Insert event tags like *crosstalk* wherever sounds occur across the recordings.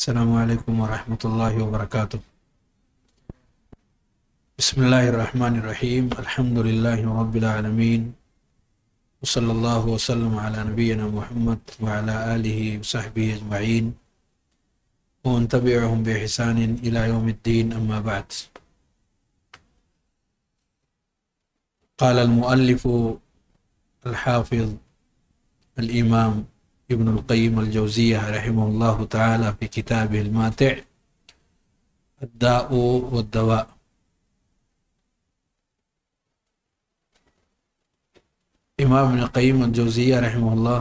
السلام عليكم ورحمة الله وبركاته بسم الله الرحمن الرحيم الحمد لله رب العالمين وصلى الله وسلم على نبينا محمد وعلى آله وصحبه أجمعين ومن تبعهم بإحسان إلى يوم الدين أما بعد قال المؤلف الحافظ الإمام इबनकयम अलजौज़िया रहमल्ला तफ़ी किताब अलमात दवा इमाम नकीम अलजौज़िया रहमल्ला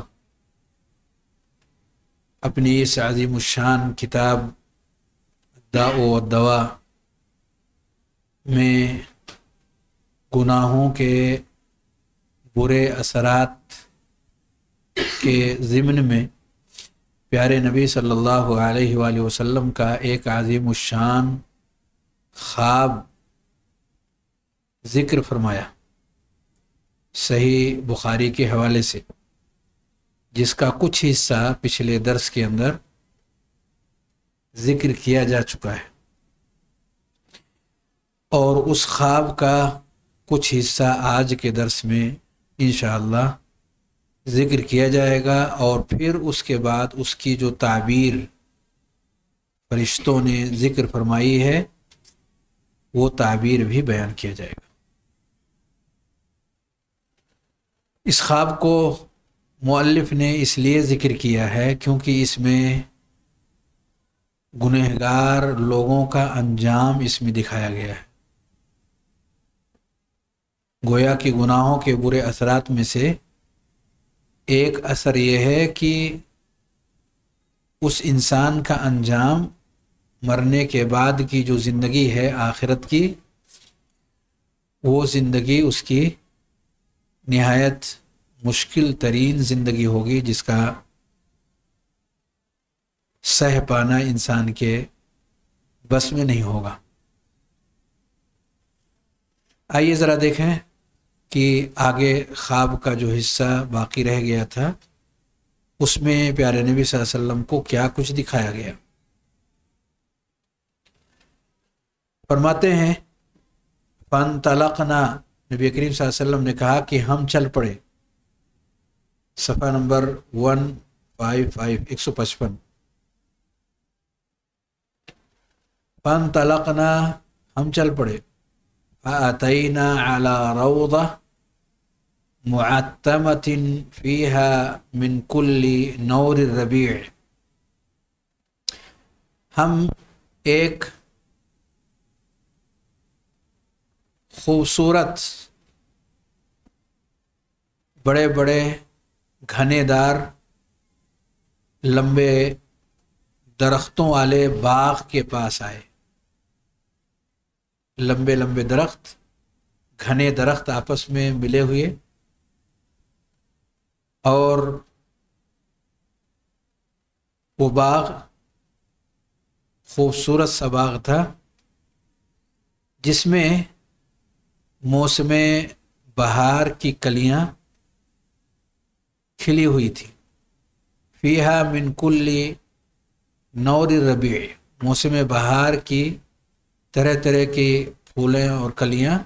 अपनी इस शान किताब दाओ दवा में गुनाहों के बुरे असरात के ज़िमन में प्यारे नबी सल्लल्लाहु अलैहि वसल्लम का एक आज़ीम शान ख्वाब ज़िक्र फरमाया सही बुखारी के हवाले से जिसका कुछ हिस्सा पिछले दर्स के अंदर ज़िक्र किया जा चुका है और उस ख्वाब का कुछ हिस्सा आज के दर्स में इन ज़िक्र किया जाएगा और फिर उसके बाद उसकी जो ताबीर फरिश्तों ने ज़िक्र फरमाई है वो ताबीर भी बयान किया जाएगा इस ख्वाब को मुअल्लिफ ने इसलिए ज़िक्र किया है क्योंकि इसमें गुनहगार लोगों का अंजाम इसमें दिखाया गया है गोया के गुनाहों के बुरे असरात में से एक असर यह है कि उस इंसान का अंजाम मरने के बाद की जो ज़िंदगी है आखिरत की वो ज़िंदगी उसकी नहायत मुश्किल तरीन ज़िंदगी होगी जिसका सह पाना इंसान के बस में नहीं होगा आइए ज़रा देखें कि आगे ख्वाब का जो हिस्सा बाकी रह गया था उसमें प्यारे नबी वसल्लम को क्या कुछ दिखाया गया फरमाते हैं फन तलकना नबी करीम वसल्लम ने कहा कि हम चल पड़े सफ़ा नंबर वन फाइव फाइव एक सौ पचपन फन तलकना हम चल पड़े فأتينا على روضة معتمة فيها من كل نور الربيع हम एक खूबसूरत बड़े बड़े घनेदार लंबे दरख्तों वाले बाग के पास आए लंबे लंबे दरख्त घने दरख्त आपस में मिले हुए और वो बाग खूबसूरत सा बाग था जिसमें मौसम बहार की कलियां खिली हुई थी फ़ीहा मिनकुल्ली नौर रबी मौसम बहार की तरह तरह की फूलें और कलियां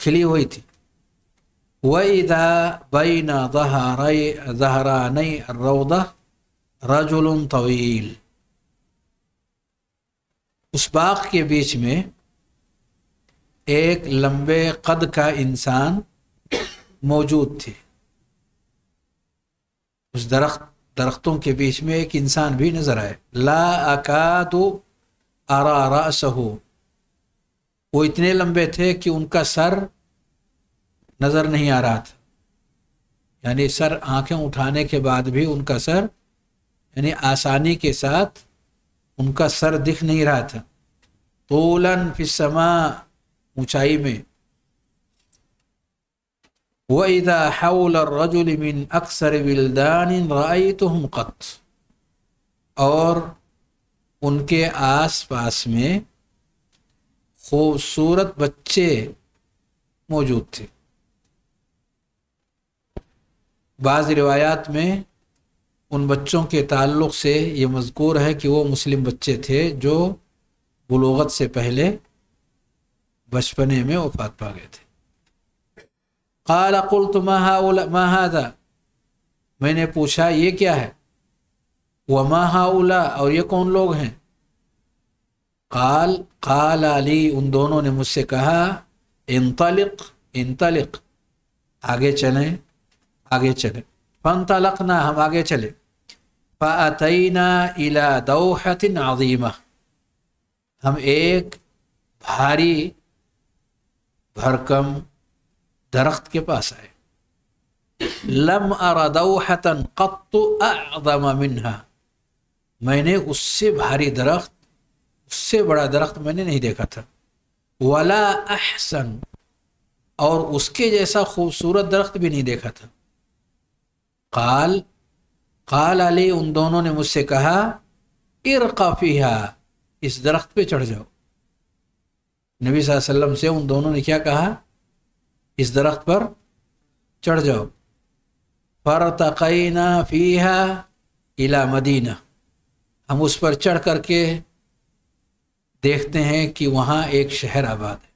खिली हुई थी वईदा बैना दहरा नई रौदा रजुल तवील उस बाग के बीच में एक लंबे कद का इंसान मौजूद थे उस दरख्त दरख्तों के बीच में एक इंसान भी नजर आए ला अका आरा आरा सहू वो इतने लंबे थे कि उनका सर नज़र नहीं आ रहा था यानी सर आंखें उठाने के बाद भी उनका सर यानी आसानी के साथ उनका सर दिख नहीं रहा था तोलन फिसमा ऊंचाई में वईदा हौल रजुल मिन अक्सर विलदान राई तो हम और उनके आसपास में खूबसूरत बच्चे मौजूद थे बाज़ रिवायात में उन बच्चों के ताल्लुक़ से ये मजकूर है कि वो मुस्लिम बच्चे थे जो बलोगत से पहले बचपने में वफात पा गए थे कल अकुल तो महादा मैंने पूछा ये क्या है वमा हाउला और ये कौन लोग हैं काल काल अली उन दोनों ने मुझसे कहा इन इंतलिक इंतलिक आगे चले आगे चले फन तलक ना हम आगे चले फ़तना इला दोहतिन अजीमा हम एक भारी भरकम दरख्त के पास आए लम अरदौहतन कत्तु अजमा मिन्हा मैंने उससे भारी दरख्त उससे बड़ा दरख्त मैंने नहीं देखा था वाला अहसन और उसके जैसा खूबसूरत दरख्त भी नहीं देखा था काल काल अली उन दोनों ने मुझसे कहा काफिया इस दरख्त पे चढ़ जाओ नबी वसल्लम से उन दोनों ने क्या कहा इस दरख्त पर चढ़ जाओ फरतकैना फीहा इला मदीना हम उस पर चढ़ करके देखते हैं कि वहाँ एक शहर आबाद है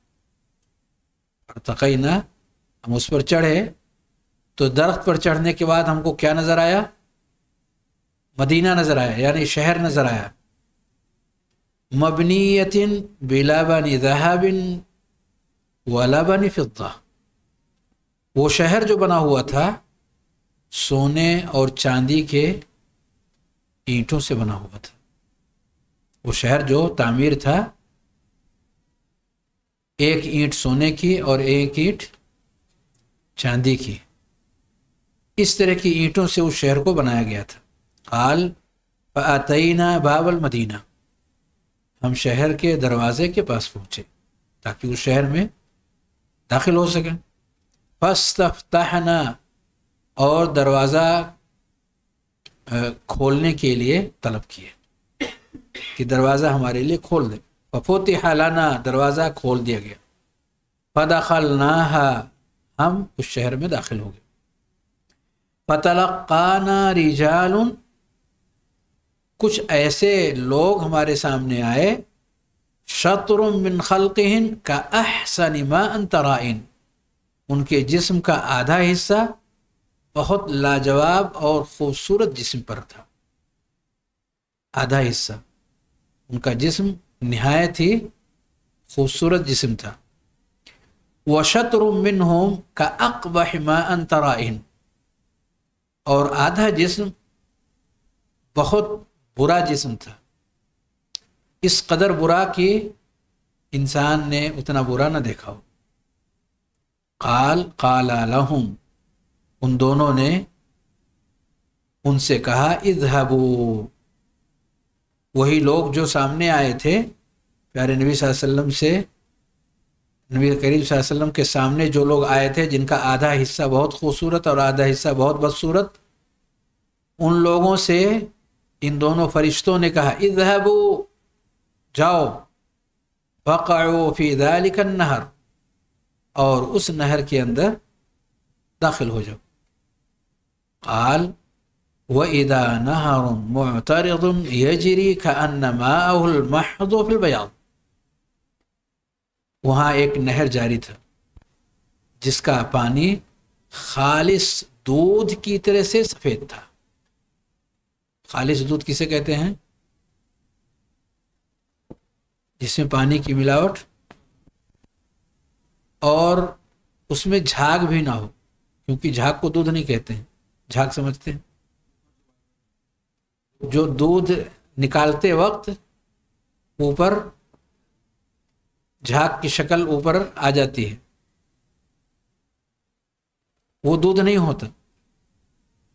और तकना हम उस पर चढ़े तो दरख्त पर चढ़ने के बाद हमको क्या नज़र आया मदीना नज़र आया यानी शहर नज़र आया मबनीयतिन बिलाबन जहाबिन वलाबानी फिद्दा वो शहर जो बना हुआ था सोने और चांदी के ईंटों से बना हुआ था वो शहर जो तामीर था एक ईंट सोने की और एक ईंट चांदी की इस तरह की ईंटों से उस शहर को बनाया गया था काल आतना बाबल मदीना हम शहर के दरवाजे के पास पहुँचे ताकि उस शहर में दाखिल हो सकें फस्तफ़ना और दरवाज़ा खोलने के लिए तलब किए कि दरवाज़ा हमारे लिए खोल दे वफोत हालाना दरवाज़ा खोल दिया गया फदाखल नाहा हम उस शहर में दाखिल हो गए फतलकाना रिजाल कुछ ऐसे लोग हमारे सामने आए शत्रुमिन खलकिन का अहसनिमा अंतराइन उनके जिस्म का आधा हिस्सा बहुत लाजवाब और खूबसूरत जिस्म पर था आधा हिस्सा उनका जिस्म नहायत ही खूबसूरत जिस्म था वशतर मिन होम का अक अकबहमा अंतराइन और आधा जिस्म बहुत बुरा जिस्म था इस कदर बुरा कि इंसान ने उतना बुरा ना देखा हो काल काला लहूम उन दोनों ने उनसे कहा इजहबू वही लोग जो सामने आए थे प्यारे नबी वसल्लम से नबी करीब वसल्लम के सामने जो लोग आए थे जिनका आधा हिस्सा बहुत खूबसूरत और आधा हिस्सा बहुत बदसूरत उन लोगों से इन दोनों फरिश्तों ने कहा इजहबू जाओ फ़ो फ़ी नहर और उस नहर के अंदर दाखिल हो जाओ قال وإذا نهر معترض يجري كأن ماءه المحض في البياض वहाँ एक नहर जारी था जिसका पानी खालिस दूध की तरह से सफ़ेद था खालिस दूध किसे कहते हैं जिसमें पानी की मिलावट और उसमें झाग भी ना हो क्योंकि झाग को दूध नहीं कहते हैं झाग समझते हैं जो दूध निकालते वक्त ऊपर झाग की शक्ल ऊपर आ जाती है वो दूध नहीं होता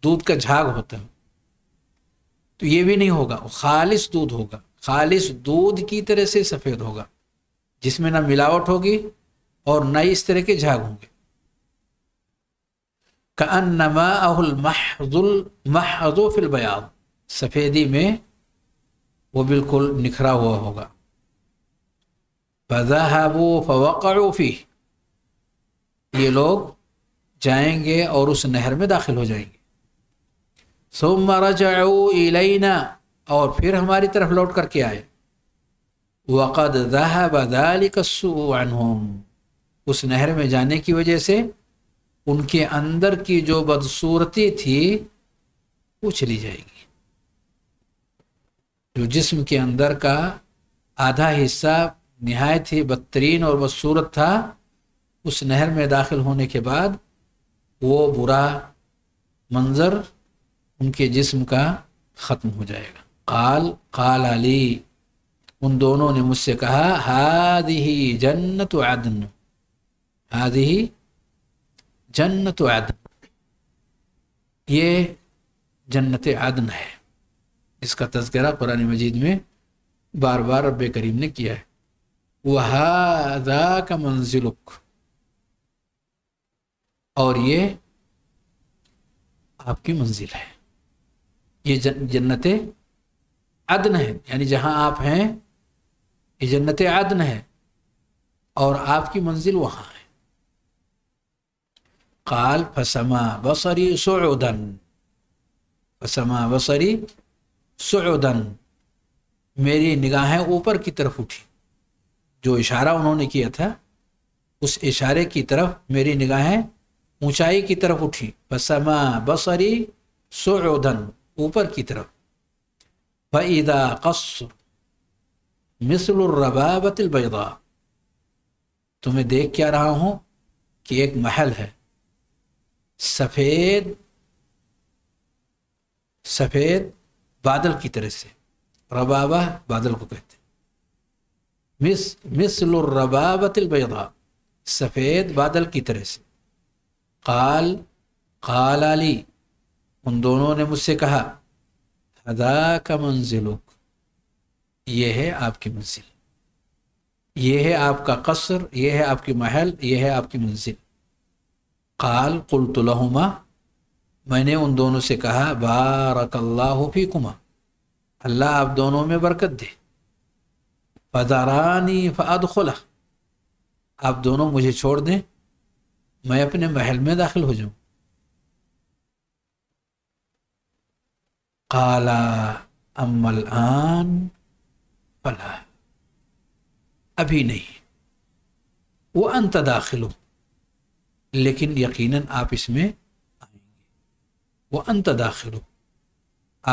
दूध का झाग होता है तो ये भी नहीं होगा खालिश दूध होगा खालिश दूध की तरह से सफ़ेद होगा जिसमें ना मिलावट होगी और ना इस तरह के झाग होंगे काजो बयाब सफ़ेदी में वो बिल्कुल निखरा हुआ होगा फजाहबो ये लोग जाएंगे और उस नहर में दाखिल हो जाएंगे सोम और फिर हमारी तरफ लौट करके आए वक़द उस नहर में जाने की वजह से उनके अंदर की जो बदसूरती थी वो चली जाएगी जो जिस्म के अंदर का आधा हिस्सा नहायत ही बदतरीन और बदसूरत था उस नहर में दाखिल होने के बाद वो बुरा मंज़र उनके जिस्म का ख़त्म हो जाएगा काल काल अली उन दोनों ने मुझसे कहा हाद ही जन्नत आदन हाद ही जन्नत आदन ये जन्नत आदन है इसका तस्करा कुरान मजीद में बार बार रब करीम ने किया है वहादा का मंजिलुक और ये आपकी मंजिल है ये जन, जन्नत आदन है यानी जहां आप हैं ये जन्नत आदन है और आपकी मंजिल वहां है काल फसमा बसरी सुदन फसमा बसरी सुदन मेरी निगाहें ऊपर की तरफ उठी जो इशारा उन्होंने किया था उस इशारे की तरफ मेरी निगाहें ऊंचाई की तरफ उठी फसमा बसरी सुदन ऊपर की तरफ फ़ैदा कसर मिसलरबाबतिलबैदा तुम्हें देख क्या रहा हूँ कि एक महल है सफ़ेद सफ़ेद बादल की तरह से रबाबा बादल को कहते मिस मिसलरबाबतलबा सफ़ेद बादल की तरह से काल काल आली उन दोनों ने मुझसे कहा हदा का मंजिलुक ये है आपकी मंजिल ये है आपका कसर ये है आपकी महल ये है आपकी मंजिल काल कुलतुलहुमा मैंने उन दोनों से कहा बारकल्लाफ़ी कुमा अल्लाह आप दोनों में बरकत दे फजारानी फ़ाद खुला आप दोनों मुझे छोड़ दें मैं अपने महल में दाखिल हो जाऊं काला अमल आन फला अभी नहीं वो अंत दाखिल हूँ لیکن یقیناً آپ اس میں آئیں گے وہ داخل ہو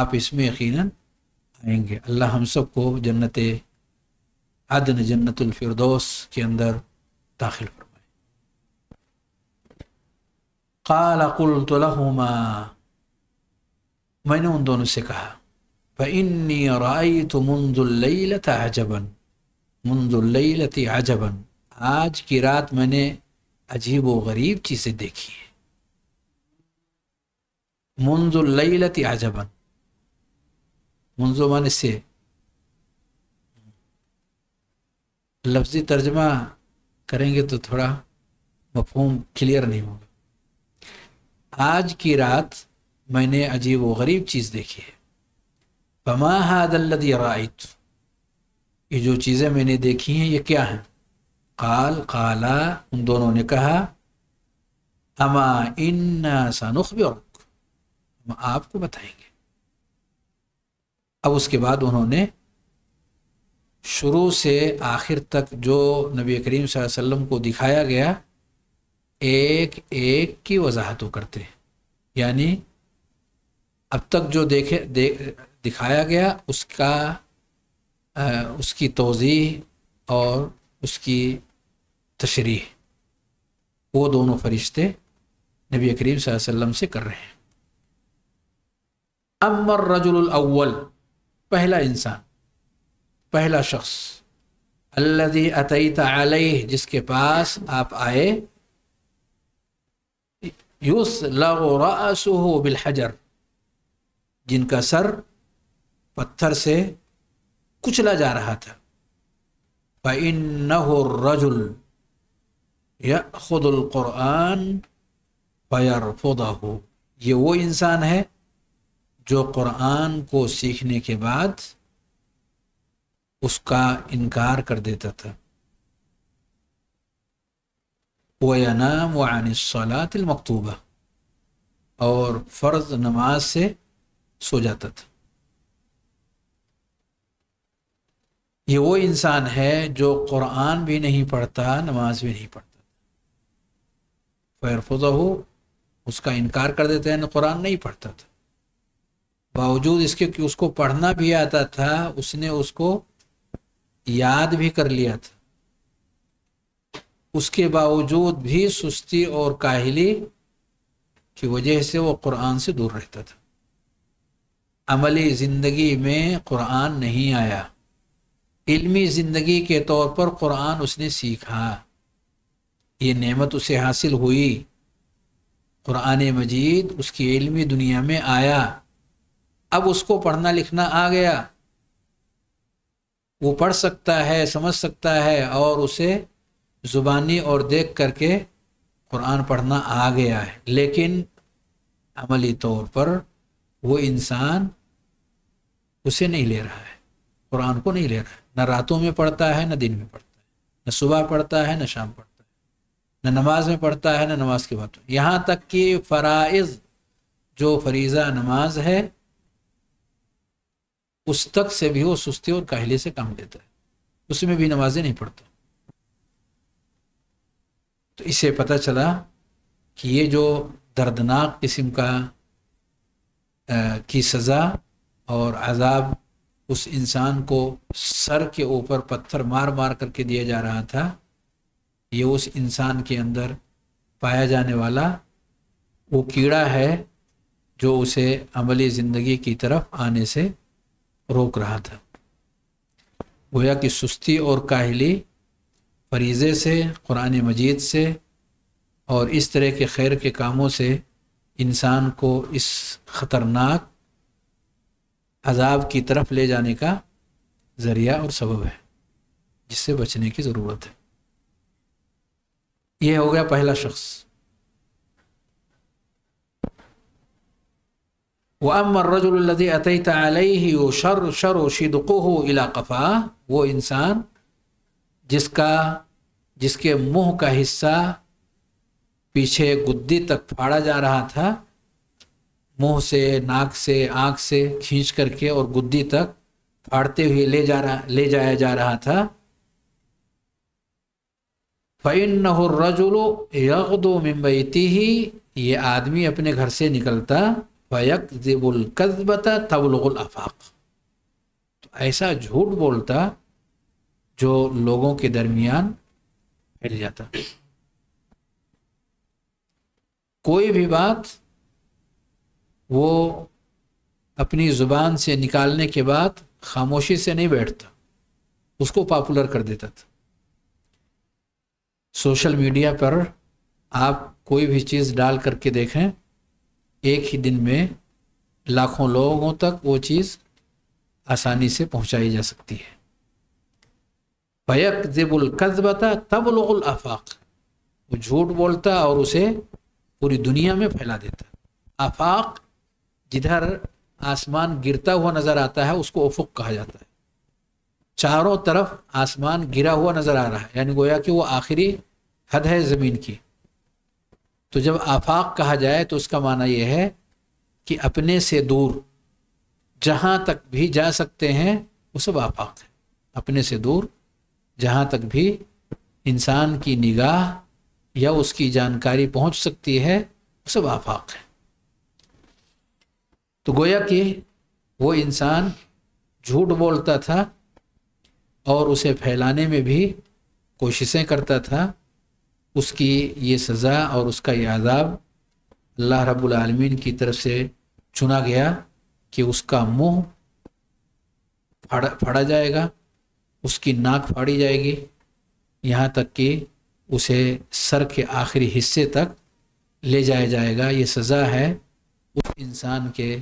آپ اس میں یقیناً آئیں گے اللہ ہم سب کو جنت عدن جنت الفردوس کے اندر داخل فرمائے قال قلت لهما میں نے ان دونوں سے کہا فإني رأيت منذ الليلة عجبا منذ الليلة عجبا آج کی رات میں نے अजीब व गरीब चीज़ें देखी है मुंजुल्लती आजबन मुंजुमन से लफ्जी तर्जमा करेंगे तो थोड़ा मफहम क्लियर नहीं होगा आज की रात मैंने अजीब व गरीब चीज़ देखी है बमा हादल ये जो चीज़ें मैंने देखी हैं ये क्या हैं काल काला उन दोनों ने कहा अमा इन्ना सनुखबिरुक हम आपको बताएंगे अब उसके बाद उन्होंने शुरू से आखिर तक जो नबी करीम वसल्लम को दिखाया गया एक एक की वजाहतों करते हैं यानी अब तक जो देखे दे, दिखाया गया उसका आ, उसकी तोज़ी और उसकी तशरी वो दोनों फरिश्ते नबी करीम वसल्लम से कर रहे हैं अमर रजुल अव्वल पहला इंसान पहला शख्स अल्लाजी अतईत अलह जिसके पास आप आए यूस लगो बिलहजर जिनका सर पत्थर से कुचला जा रहा था फ़ैन नजुल यखुदुल कुरान हो ये वो इंसान है जो कुरान को सीखने के बाद उसका इनकार कर देता था व वनाम वनसलातमकतूबा और फ़र्ज नमाज से सो जाता था ये वो इंसान है जो कुरान भी नहीं पढ़ता नमाज भी नहीं पढ़ता फैरफुजा हो उसका इनकार कर देते हैं कुरान नहीं पढ़ता था बावजूद इसके कि उसको पढ़ना भी आता था उसने उसको याद भी कर लिया था उसके बावजूद भी सुस्ती और काहली की वजह से वो कुरान से दूर रहता था अमली ज़िंदगी में कुरान नहीं आया इल्मी ज़िंदगी के तौर पर कुरान उसने सीखा ये नेमत उसे हासिल हुई कुरान मजीद उसकी इलमी दुनिया में आया अब उसको पढ़ना लिखना आ गया वो पढ़ सकता है समझ सकता है और उसे ज़ुबानी और देख करके कुरान पढ़ना आ गया है लेकिन अमली तौर पर वो इंसान उसे नहीं ले रहा है कुरान को नहीं ले रहा है न रातों में पढ़ता है न दिन में पढ़ता है न सुबह पढ़ता है न शाम पढ़ता है ना नमाज में पढ़ता है ना नमाज के बाद यहाँ तक कि फ़राइज़ जो फरीज़ा नमाज है उस तक से भी वो सुस्ती और काहली से काम लेता है उसमें भी नमाजें नहीं पढ़ता तो इससे पता चला कि ये जो दर्दनाक किस्म का आ, की सज़ा और अजाब उस इंसान को सर के ऊपर पत्थर मार मार करके दिया जा रहा था ये उस इंसान के अंदर पाया जाने वाला वो कीड़ा है जो उसे अमली ज़िंदगी की तरफ आने से रोक रहा था गोया कि सुस्ती और काहली फरीज़े से कुरान मजीद से और इस तरह के खैर के कामों से इंसान को इस ख़तरनाक अजाब की तरफ ले जाने का ज़रिया और सबब है जिससे बचने की ज़रूरत है ये हो गया पहला शख्स व अमर रजुल्लि अत ही वो शर शर शिदको हो इलाकफ़ा वो इंसान जिसका जिसके मुंह का हिस्सा पीछे गुद्दी तक फाड़ा जा रहा था मुंह से नाक से आंख से खींच करके और गुद्दी तक फाड़ते हुए ले जा रहा ले जाया जा रहा था फ़ैन रजुल यकदो ही ये आदमी अपने घर से निकलता फ़ैक ज़िबुलकबता आफाक तो ऐसा झूठ बोलता जो लोगों के दरमियान फैल जाता कोई भी बात वो अपनी ज़ुबान से निकालने के बाद खामोशी से नहीं बैठता उसको पॉपुलर कर देता था सोशल मीडिया पर आप कोई भी चीज़ डाल करके देखें एक ही दिन में लाखों लोगों तक वो चीज़ आसानी से पहुंचाई जा सकती है फयक जबुलकबता तब लोगुल आफाक वो झूठ बोलता और उसे पूरी दुनिया में फैला देता आफाक जिधर आसमान गिरता हुआ नज़र आता है उसको उफुक कहा जाता है चारों तरफ आसमान गिरा हुआ नज़र आ रहा है यानी गोया कि वो आखिरी हद है ज़मीन की तो जब आफाक कहा जाए तो उसका माना यह है कि अपने से दूर जहाँ तक भी जा सकते हैं वो सब आफाक है अपने से दूर जहाँ तक भी इंसान की निगाह या उसकी जानकारी पहुँच सकती है वो सब आफाक है तो गोया कि वो इंसान झूठ बोलता था और उसे फैलाने में भी कोशिशें करता था उसकी ये सज़ा और उसका ये आज़ाब अल्लाह रब्बुल आलमीन की तरफ से चुना गया कि उसका मुंह फाड़ा फाड़ा जाएगा उसकी नाक फाड़ी जाएगी यहाँ तक कि उसे सर के आखिरी हिस्से तक ले जाया जाएगा ये सज़ा है उस इंसान के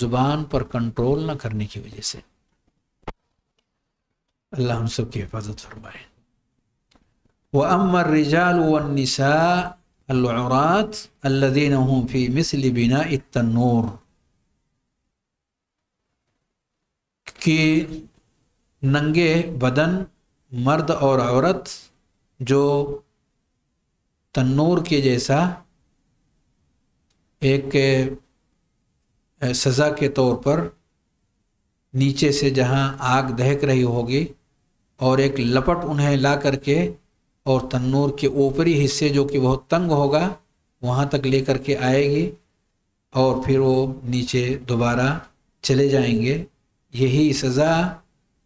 ज़ुबान पर कंट्रोल न करने की वजह से अल्लाह हम सब की हिफाजत फरमाए الرجال والنساء العرات الذين هم फ़ी مثل بناء التنور कि नंगे बदन मर्द और औरत जो तन्नूर के जैसा एक सज़ा के तौर पर नीचे से जहाँ आग दहक रही होगी और एक लपट उन्हें ला करके और तन्नूर के ऊपरी हिस्से जो कि बहुत तंग होगा वहाँ तक लेकर के आएगी और फिर वो नीचे दोबारा चले जाएंगे यही सज़ा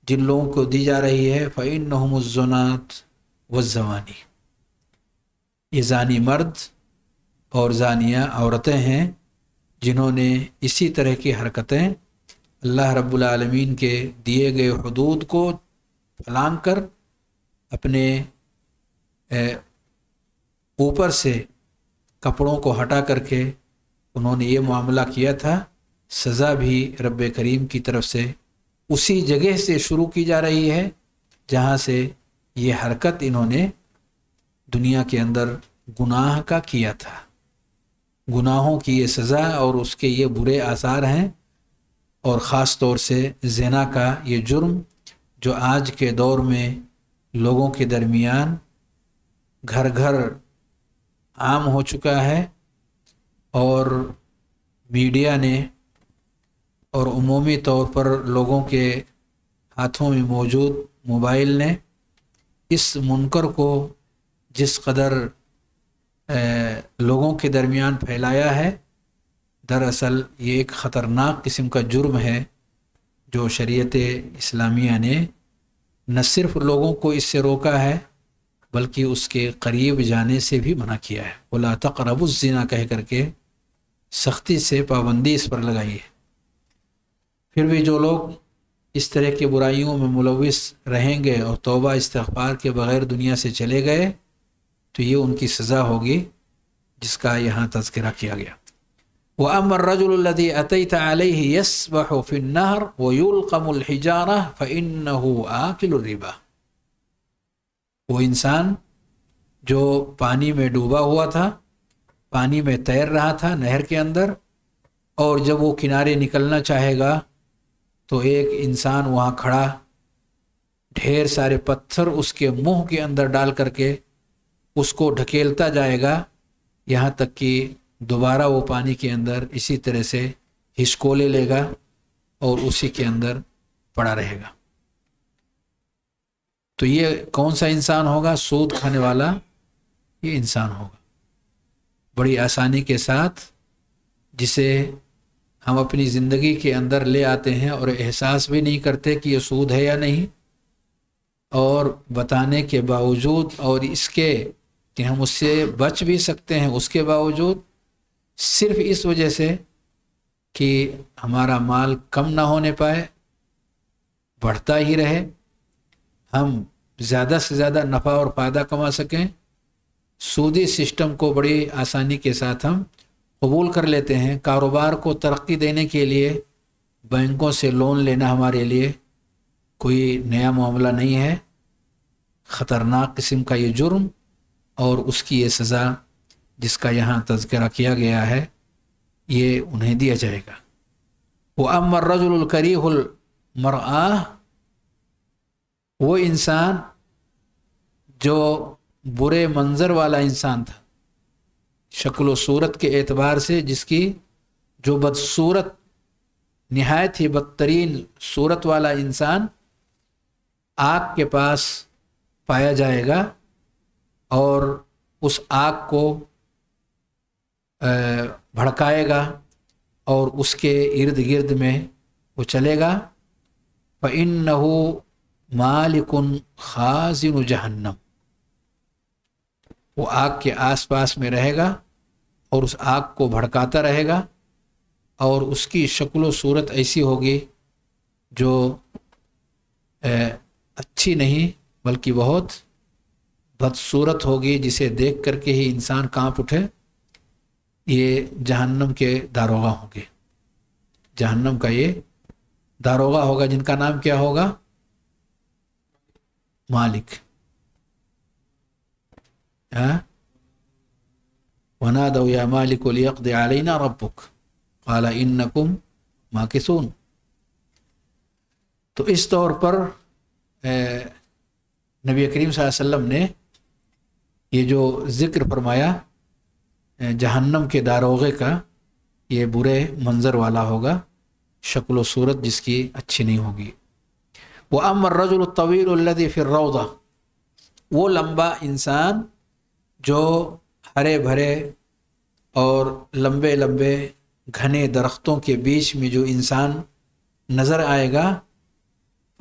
जिन लोगों को दी जा रही है फ़ैन नहमुजनात व जवानी ये जानी मर्द और जानिया औरतें हैं जिन्होंने इसी तरह की हरकतें अल्लाह रब्बुल रबालमीन के दिए गए हदूद को फलांग कर अपने ऊपर से कपड़ों को हटा करके उन्होंने ये मामला किया था सज़ा भी रब करीम की तरफ से उसी जगह से शुरू की जा रही है जहाँ से ये हरकत इन्होंने दुनिया के अंदर गुनाह का किया था गुनाहों की ये सज़ा और उसके ये बुरे आसार हैं और ख़ास तौर से जना का ये जुर्म जो आज के दौर में लोगों के दरमियान घर घर आम हो चुका है और मीडिया ने और अमूमी तौर पर लोगों के हाथों में मौजूद मोबाइल ने इस मुनकर को जिस कदर लोगों के दरमियान फैलाया है दरअसल ये एक ख़तरनाक किस्म का जुर्म है जो शरीयत इस्लामिया ने न सिर्फ लोगों को इससे रोका है बल्कि उसके करीब जाने से भी मना किया है बोला तकरबुजना कह करके सख्ती से पाबंदी इस पर लगाई है फिर भी जो लोग इस तरह की बुराइयों में मुलविस रहेंगे और तोबा इस्तार के बग़ैर दुनिया से चले गए तो ये उनकी सज़ा होगी जिसका यहाँ तस्करा किया गया वह अमर रजुल्दी अतई यस वह फ़िन आकिलरिबा वो इंसान जो पानी में डूबा हुआ था पानी में तैर रहा था नहर के अंदर और जब वो किनारे निकलना चाहेगा तो एक इंसान वहाँ खड़ा ढेर सारे पत्थर उसके मुंह के अंदर डाल करके उसको ढकेलता जाएगा यहाँ तक कि दोबारा वो पानी के अंदर इसी तरह से हिसकोले लेगा और उसी के अंदर पड़ा रहेगा तो ये कौन सा इंसान होगा सूद खाने वाला ये इंसान होगा बड़ी आसानी के साथ जिसे हम अपनी ज़िंदगी के अंदर ले आते हैं और एहसास भी नहीं करते कि ये सूद है या नहीं और बताने के बावजूद और इसके कि हम उससे बच भी सकते हैं उसके बावजूद सिर्फ इस वजह से कि हमारा माल कम ना होने पाए बढ़ता ही रहे हम ज़्यादा से ज़्यादा नफ़ा और फ़ायदा कमा सकें सूदी सिस्टम को बड़ी आसानी के साथ हम कबूल कर लेते हैं कारोबार को तरक्की देने के लिए बैंकों से लोन लेना हमारे लिए कोई नया मामला नहीं है ख़तरनाक किस्म का ये जुर्म और उसकी ये सज़ा जिसका यहाँ तस्करा किया गया है ये उन्हें दिया जाएगा वो अमर रजुलकरी मरा वो इंसान जो बुरे मंज़र वाला इंसान था शक्ल सूरत के एतबार से जिसकी जो बदसूरत नहायत ही बदतरीन सूरत वाला इंसान आग के पास पाया जाएगा और उस आग को भड़काएगा और उसके इर्द गिर्द में वो चलेगा फ़ इन नहू मालिकन खाजिन जहन्नम वो आग के आसपास में रहेगा और उस आग को भड़काता रहेगा और उसकी शक्ल सूरत ऐसी होगी जो ए, अच्छी नहीं बल्कि बहुत बदसूरत होगी जिसे देख करके ही इंसान कांप उठे ये जहन्नम के दारोगा होंगे जहन्नम का ये दारोगा होगा जिनका नाम क्या होगा मालिक ها ونادوا يا مالك ليقضي علينا ربك قال إنكم माकिसून तो इस तौर पर नबी करीम वसल्लम ने ये जो ज़िक्र फरमाया जहन्नम के दारोगे का ये बुरे मंज़र वाला होगा शक्ल सूरत जिसकी अच्छी नहीं होगी वह अमर रजुल तवील फिर रौदा वो लंबा इंसान जो हरे भरे और लंबे लंबे घने दरख्तों के बीच में जो इंसान नज़र आएगा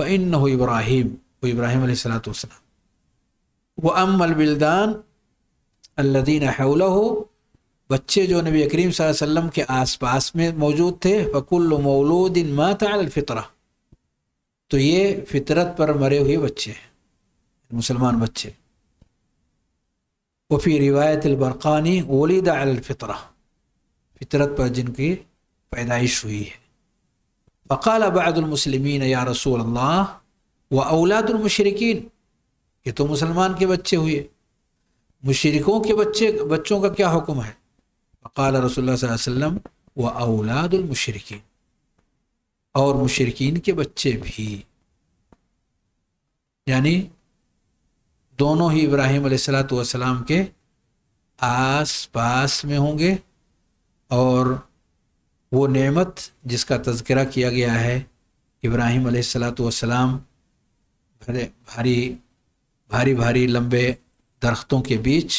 फ़िन हो इब्राहिम वो इब्राहिम सलातम व अम अलबिलदान अल्लदीन हौला हो बच्चे जो नबी करीम वसल्लम के आसपास में मौजूद थे फ़कुल मौलूदिन मातफ़ितरा तो ये फितरत पर मरे हुए बच्चे हैं मुसलमान बच्चे वफ़ी रिवायत अलबरक़ानी वलीद अलफ़ितरा फितरत पर जिनकी पैदाइश हुई है फ़काल अबादुलमसलमिन या रसूल व औलादुलमशरकिन ये तो मुसलमान के बच्चे हुए मुशरकों के बच्चे बच्चों का क्या हुक्म है फ़काल रसोल्ला वसम व औलादुलमशरकिन और मुशरकिन के बच्चे भी यानी दोनों ही इब्राहिम सलाम के आस पास में होंगे और वो नेमत जिसका तस्करा किया गया है इब्राहिम सलाम भले भारी भारी भारी लंबे दरख्तों के बीच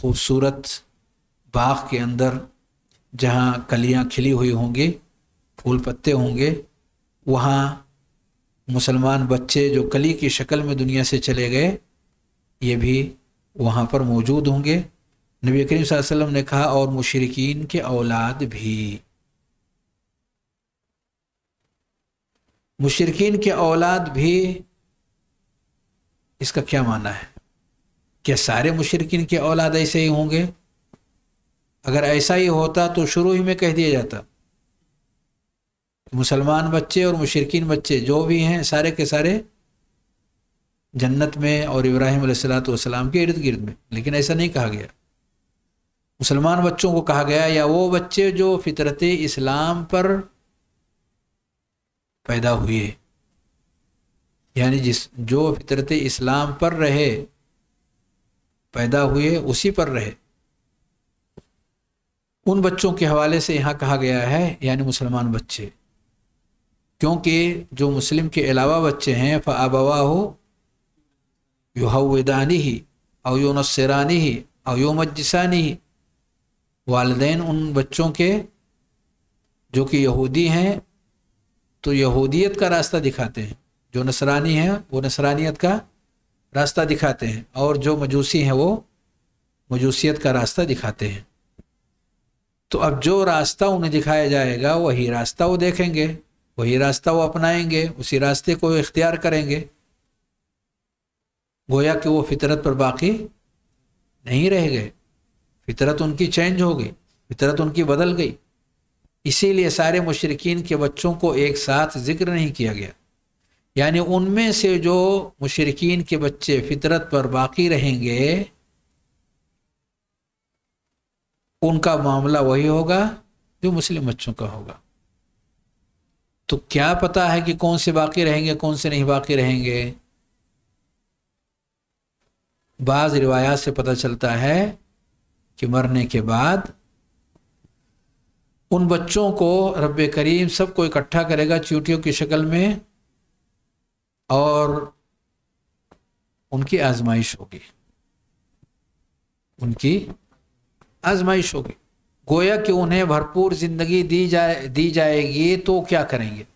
खूबसूरत बाग के अंदर जहाँ कलियाँ खिली हुई होंगी फूल पत्ते होंगे वहाँ मुसलमान बच्चे जो कली की शक्ल में दुनिया से चले गए ये भी वहाँ पर मौजूद होंगे नबी करीम वसल्लम ने कहा और मुशरकिन के औलाद भी मुशरकिन के औलाद भी इसका क्या माना है क्या सारे मुशरकिन के औलाद ऐसे ही होंगे अगर ऐसा ही होता तो शुरू ही में कह दिया जाता मुसलमान बच्चे और मुशरकिन बच्चे जो भी हैं सारे के सारे जन्नत में और इब्राहिम सलाम के इर्द गिर्द में लेकिन ऐसा नहीं कहा गया मुसलमान बच्चों को कहा गया या वो बच्चे जो फितरत इस्लाम पर पैदा हुए यानी जिस जो फितरत इस्लाम पर रहे पैदा हुए उसी पर रहे उन बच्चों के हवाले से यहाँ कहा गया है यानी मुसलमान बच्चे क्योंकि जो मुस्लिम के अलावा बच्चे हैं फ आबावा हो युहवदानी और युनसरानी और मजसानी वालदे उन बच्चों के जो कि यहूदी हैं तो यहूदियत का रास्ता दिखाते हैं जो नसरानी हैं वो नसरानियत का रास्ता दिखाते हैं और जो मजूसी हैं वो मजूसीत का रास्ता दिखाते हैं तो अब जो रास्ता उन्हें दिखाया जाएगा वही रास्ता वो देखेंगे वही रास्ता वो अपनाएंगे उसी रास्ते को इख्तियार करेंगे गोया कि वो फितरत पर बाकी नहीं रह गए फितरत उनकी चेंज हो गई फितरत उनकी बदल गई इसीलिए सारे मुशरकिन के बच्चों को एक साथ जिक्र नहीं किया गया यानी उनमें से जो मुशरकिन के बच्चे फितरत पर बाकी रहेंगे उनका मामला वही होगा जो मुस्लिम बच्चों का होगा तो क्या पता है कि कौन से बाकी रहेंगे कौन से नहीं बाकी रहेंगे बाज़ रिवायात से पता चलता है कि मरने के बाद उन बच्चों को रब करीम सबको इकट्ठा करेगा चीटियों की शक्ल में और उनकी आजमाइश होगी उनकी आजमाइश होगी गोया कि उन्हें भरपूर ज़िंदगी दी जाए दी जाएगी तो क्या करेंगे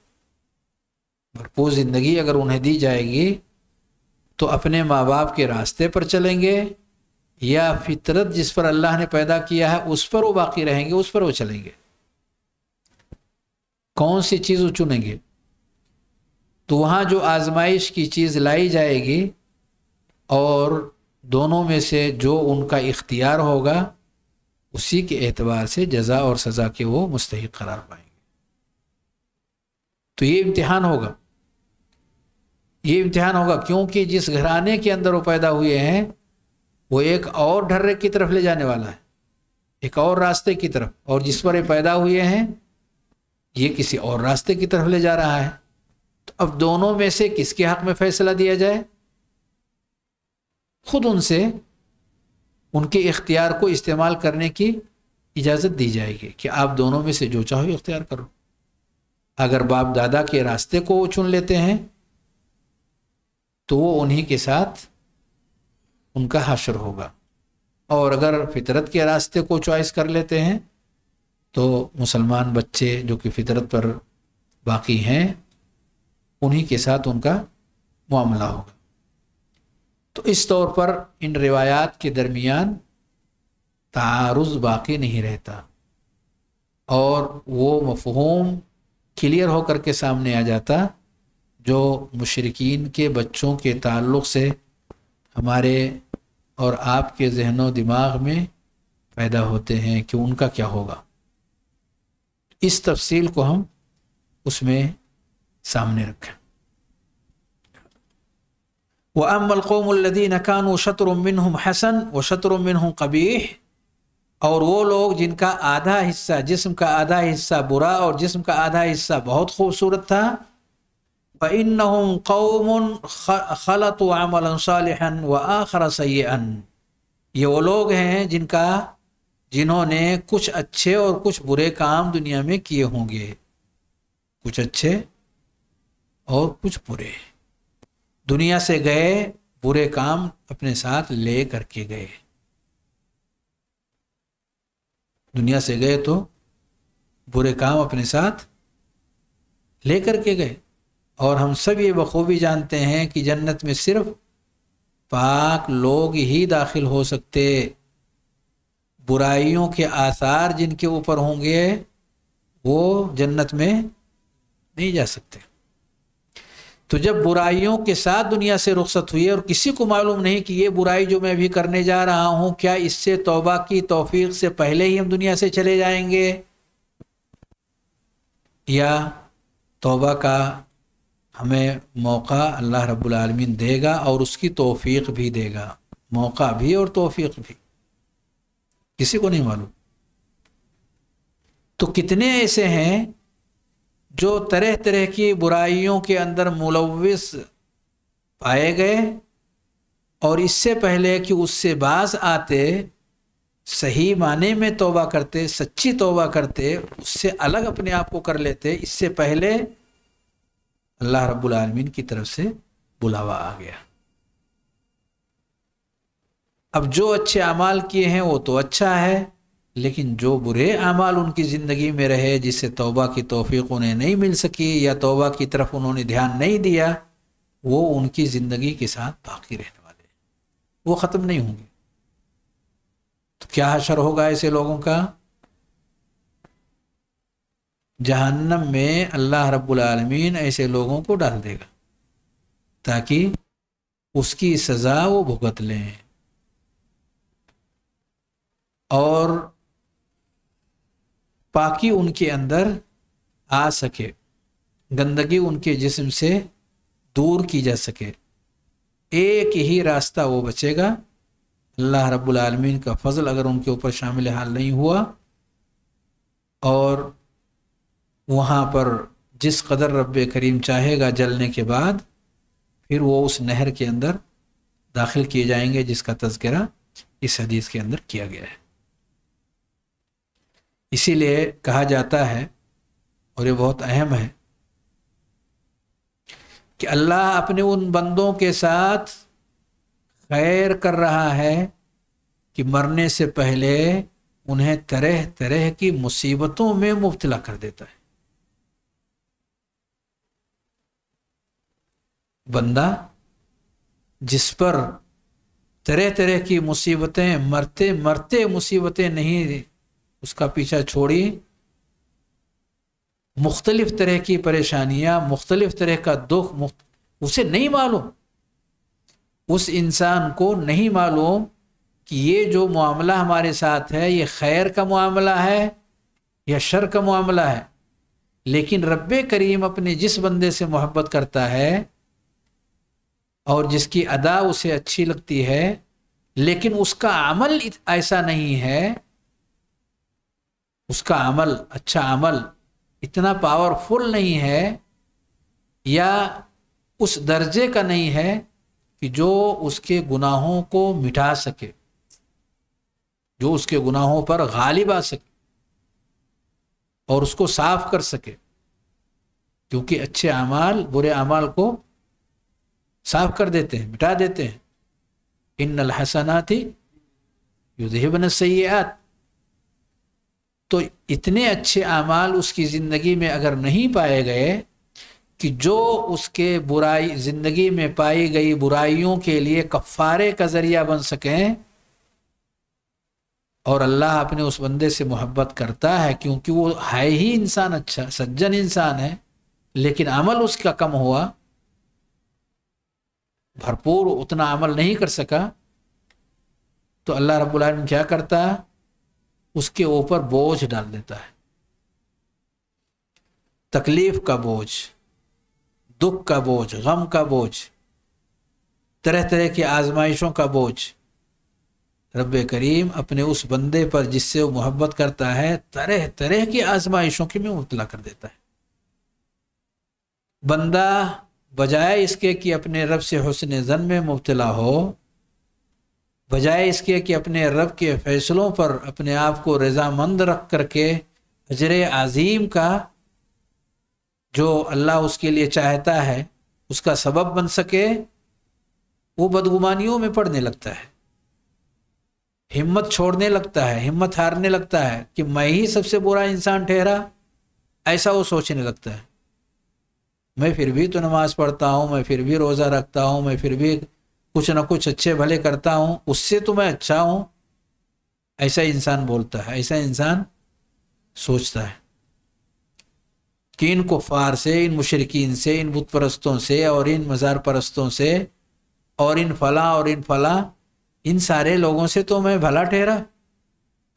भरपूर ज़िंदगी अगर उन्हें दी जाएगी तो अपने माँ बाप के रास्ते पर चलेंगे या फितरत जिस पर अल्लाह ने पैदा किया है उस पर वो बाकी रहेंगे उस पर वो चलेंगे कौन सी चीज़ वो चुनेंगे तो वहाँ जो आजमाइश की चीज़ लाई जाएगी और दोनों में से जो उनका इख्तियार होगा उसी के एतबार से जजा और सज़ा के वो मुस्तक करार पाएंगे तो ये इम्तहान होगा ये इम्तिहान होगा क्योंकि जिस घराने के अंदर वो पैदा हुए हैं वो एक और ढर्रे की तरफ ले जाने वाला है एक और रास्ते की तरफ और जिस पर ये पैदा हुए हैं ये किसी और रास्ते की तरफ ले जा रहा है तो अब दोनों में से किसके हक में फैसला दिया जाए खुद उनसे उनके इख्तियार को इस्तेमाल करने की इजाज़त दी जाएगी कि आप दोनों में से जो चाहो इख्तियार करो अगर बाप दादा के रास्ते को चुन लेते हैं तो वो उन्हीं के साथ उनका हाशर होगा और अगर फितरत के रास्ते को चॉइस कर लेते हैं तो मुसलमान बच्चे जो कि फितरत पर बाकी हैं उन्हीं के साथ उनका मामला होगा तो इस तौर पर इन रिवायात के दरमियान तारुज बाकी नहीं रहता और वो मफहूम क्लियर होकर के सामने आ जाता जो मुशरकिन के बच्चों के ताल्लुक़ से हमारे और आपके जहनों दिमाग में पैदा होते हैं कि उनका क्या होगा इस तफसील को हम उसमें सामने रखें व अमलकौमदीन कान शतरमिन हसन व शतरमिन कबीह और वो लोग जिनका आधा हिस्सा जिस्म का आधा हिस्सा बुरा और जिस्म का आधा हिस्सा बहुत खूबसूरत था फ़ैनहुम कौमन खलत अमल सालहन व आखर ये वो लोग हैं जिनका जिन्होंने कुछ अच्छे और कुछ बुरे काम दुनिया में किए होंगे कुछ अच्छे और कुछ बुरे दुनिया से गए बुरे काम अपने साथ ले करके गए दुनिया से गए तो बुरे काम अपने साथ ले करके गए और हम सब ये बखूबी जानते हैं कि जन्नत में सिर्फ पाक लोग ही दाखिल हो सकते बुराइयों के आसार जिनके ऊपर होंगे वो जन्नत में नहीं जा सकते तो जब बुराइयों के साथ दुनिया से रुखसत हुई और किसी को मालूम नहीं कि ये बुराई जो मैं अभी करने जा रहा हूँ क्या इससे तौबा की तोफ़ी से पहले ही हम दुनिया से चले जाएंगे या तौबा का हमें मौका अल्लाह रब्बुल देगा और उसकी तोफ़ी भी देगा मौका भी और तोफ़ी भी किसी को नहीं मालूम तो कितने ऐसे हैं जो तरह तरह की बुराइयों के अंदर मुलविस पाए गए और इससे पहले कि उससे बाज आते सही माने में तोबा करते सच्ची तोबा करते उससे अलग अपने आप को कर लेते इससे पहले अल्लाह रब्बुल आलमीन की तरफ से बुलावा आ गया अब जो अच्छे अमाल किए हैं वो तो अच्छा है लेकिन जो बुरे अमाल उनकी ज़िंदगी में रहे जिससे तौबा की तोफ़ी उन्हें नहीं मिल सकी या तौबा की तरफ उन्होंने ध्यान नहीं दिया वो उनकी ज़िंदगी के साथ बाकी रहने वाले वो ख़त्म नहीं होंगे तो क्या हशर होगा ऐसे लोगों का जहन्नम में अल्लाह रब्बुल आलमीन ऐसे लोगों को डाल देगा ताकि उसकी सज़ा वो भुगत लें और पाकि उनके अंदर आ सके गंदगी उनके जिस्म से दूर की जा सके एक ही रास्ता वो बचेगा अल्लाह रब्बुल आलमीन का फजल अगर उनके ऊपर शामिल हाल नहीं हुआ और वहाँ पर जिस कदर रब करीम चाहेगा जलने के बाद फिर वो उस नहर के अंदर दाखिल किए जाएंगे जिसका तस्करा इस हदीस के अंदर किया गया है इसीलिए कहा जाता है और ये बहुत अहम है कि अल्लाह अपने उन बंदों के साथ खैर कर रहा है कि मरने से पहले उन्हें तरह तरह की मुसीबतों में मुबतला कर देता है बंदा जिस पर तरह तरह की मुसीबतें मरते मरते मुसीबतें नहीं उसका पीछा छोड़ी मुख्तलिफ तरह की परेशानियां मुख्तलिफ तरह का दुख मुख्त... उसे नहीं मालूम उस इंसान को नहीं मालूम कि ये जो मामला हमारे साथ है ये खैर का मामला है या शर का मामला है लेकिन रब करीम अपने जिस बंदे से मोहब्बत करता है और जिसकी अदा उसे अच्छी लगती है लेकिन उसका अमल ऐसा नहीं है उसका अमल अच्छा अमल इतना पावरफुल नहीं है या उस दर्जे का नहीं है कि जो उसके गुनाहों को मिटा सके जो उसके गुनाहों पर गालिब आ सके और उसको साफ कर सके क्योंकि अच्छे अमाल बुरे अमाल को साफ कर देते हैं मिटा देते हैं इन नल हसनाती युद्धबन सयात तो इतने अच्छे अमाल उसकी ज़िंदगी में अगर नहीं पाए गए कि जो उसके बुराई ज़िंदगी में पाई गई बुराइयों के लिए कफ़ारे का ज़रिया बन सकें और अल्लाह अपने उस बंदे से मोहब्बत करता है क्योंकि वो है ही इंसान अच्छा सज्जन इंसान है लेकिन अमल उसका कम हुआ भरपूर उतना अमल नहीं कर सका तो अल्लाह रब्बुल क्या करता है उसके ऊपर बोझ डाल देता है तकलीफ का बोझ दुख का बोझ गम का बोझ तरह तरह की आजमाइशों का बोझ रब करीम अपने उस बंदे पर जिससे वो मोहब्बत करता है तरह तरह की आजमाइशों की भी मुबला कर देता है बंदा बजाय इसके कि अपने रब से हसन जन में मुबतला हो बजाय इसके कि अपने रब के फैसलों पर अपने आप को रजामंद रख करके हजर आज़ीम का जो अल्लाह उसके लिए चाहता है उसका सबब बन सके वो बदगुमानियों में पड़ने लगता है हिम्मत छोड़ने लगता है हिम्मत हारने लगता है कि मैं ही सबसे बुरा इंसान ठहरा ऐसा वो सोचने लगता है मैं फिर भी तो नमाज़ पढ़ता हूँ मैं फिर भी रोज़ा रखता हूँ मैं फिर भी कुछ ना कुछ अच्छे भले करता हूँ उससे तो मैं अच्छा हूँ ऐसा इंसान बोलता है ऐसा इंसान सोचता है कि इन कुफार से इन मुशरकिन से इन बुत परस्तों से और इन मज़ार परस्तों से और इन फला और इन फला इन सारे लोगों से तो मैं भला ठहरा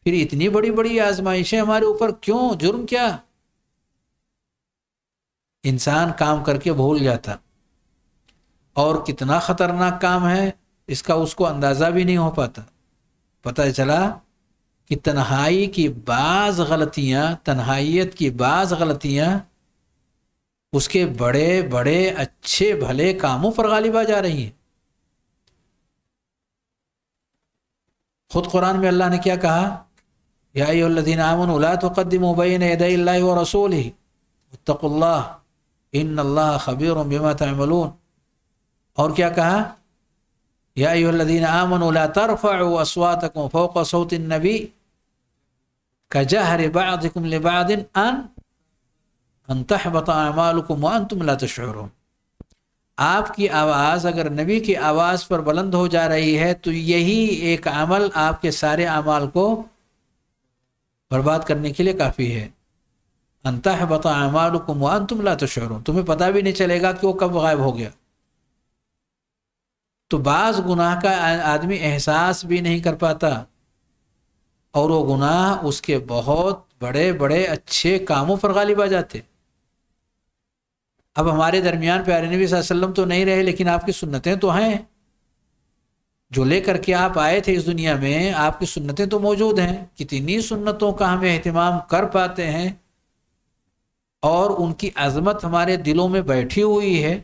फिर इतनी बड़ी बड़ी आजमाइशें हमारे ऊपर क्यों जुर्म क्या इंसान काम करके भूल जाता और कितना खतरनाक काम है इसका उसको अंदाज़ा भी नहीं हो पाता पता चला कि तन्हाई की बाज़ गलतियाँ तन्हाइयत की बाज़ गलतियाँ उसके बड़े बड़े अच्छे भले कामों पर गालिबा जा रही हैं खुद कुरान में अल्लाह ने क्या कहा यादीन आमन उला तो कदम बैन रसूल ही तकुल्ला इन अल्लाह खबीर बिमा तमलून और क्या कहा यादीन आमन तरफ़ात फ़ोक सौतिन नबी का जहर बादिन अन अनतहबतामालकुम वन तुम लतशर आपकी आवाज़ अगर नबी की आवाज़ पर बुलंद हो जा रही है तो यही एक अमल आपके सारे अमाल को बर्बाद करने के लिए काफ़ी है है बता अमालकुम वन तुम ला तो तशहरों तुम्हें पता भी नहीं चलेगा कि वो कब गायब हो गया तो बाज़ गुनाह का आदमी एहसास भी नहीं कर पाता और वो गुनाह उसके बहुत बड़े बड़े अच्छे कामों पर गालिब आ जाते अब हमारे दरमियान प्यारे नबी वसल्लम तो नहीं रहे लेकिन आपकी सुन्नतें तो हैं जो लेकर के आप आए थे इस दुनिया में आपकी सुन्नतें तो मौजूद हैं कितनी सुन्नतों का हम अहतमाम कर पाते हैं और उनकी अजमत हमारे दिलों में बैठी हुई है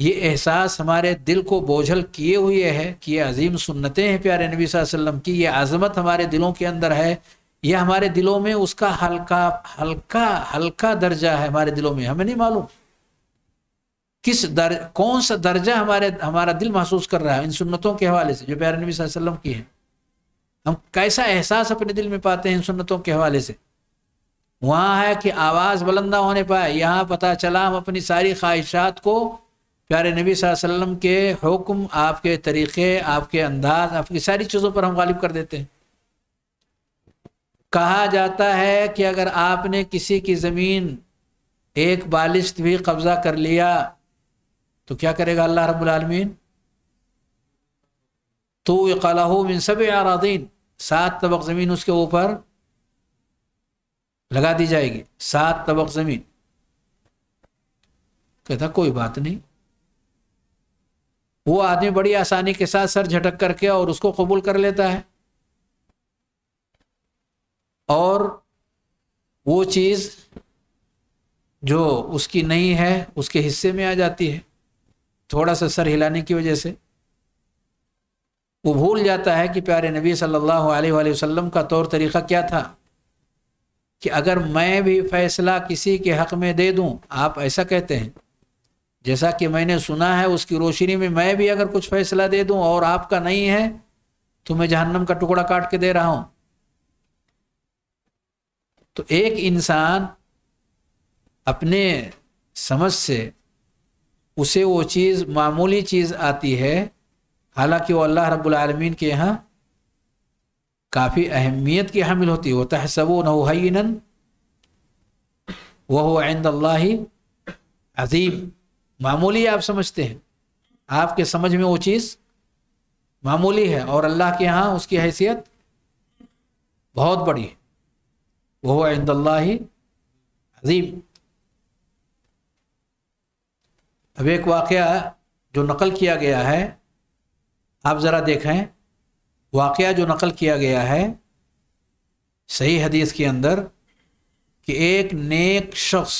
ये एहसास हमारे दिल को बोझल किए हुए है कि ये अजीम सुन्नते हैं प्यारे नबी वसल्लम की ये आज़मत हमारे दिलों के अंदर है यह हमारे दिलों में उसका हल्का हल्का हल्का दर्जा है हमारे दिलों में हमें नहीं मालूम किस दर कौन सा दर्जा हमारे हमारा दिल महसूस कर रहा है इन सुन्नतों के हवाले से जो प्यारे नबी वसल्लम की है हम कैसा एहसास अपने दिल में पाते हैं इन सुन्नतों के हवाले से वहाँ है कि आवाज़ बुलंदा होने पाए यहाँ पता चला हम अपनी सारी ख्वाहिशात को प्यारे नबी वसल्लम के हुक्म आपके तरीक़े आपके अंदाज आपकी सारी चीज़ों पर हम गालिब कर देते हैं कहा जाता है कि अगर आपने किसी की ज़मीन एक बालिश भी कब्ज़ा कर लिया तो क्या करेगा अल्लाह रबालमीन तो कलाहू मिन सब आरादीन सात तबक ज़मीन उसके ऊपर लगा दी जाएगी सात तबक जमीन कहता कोई बात नहीं वो आदमी बड़ी आसानी के साथ सर झटक करके और उसको कबूल कर लेता है और वो चीज जो उसकी नहीं है उसके हिस्से में आ जाती है थोड़ा सा सर हिलाने की वजह से वो भूल जाता है कि प्यारे नबी सल्लल्लाहु अलैहि वसल्लम का तौर तरीका क्या था कि अगर मैं भी फैसला किसी के हक में दे दूं आप ऐसा कहते हैं जैसा कि मैंने सुना है उसकी रोशनी में मैं भी अगर कुछ फैसला दे दूं और आपका नहीं है तो मैं जहन्नम का टुकड़ा काट के दे रहा हूं तो एक इंसान अपने समझ से उसे वो चीज़ मामूली चीज़ आती है हालांकि वो अल्लाह रब्बुल आलमीन के यहाँ काफ़ी अहमियत की हामिल होती है वह है सबो नैन वह आइंद अजीब मामूली आप समझते हैं आपके समझ में वो चीज़ मामूली है और अल्लाह के यहाँ उसकी हैसियत बहुत बड़ी है वह आइंद अजीब अब एक वाक़ जो नकल किया गया है आप ज़रा देखें वाक़ जो नकल किया गया है सही हदीस के अंदर कि एक नेक शख्स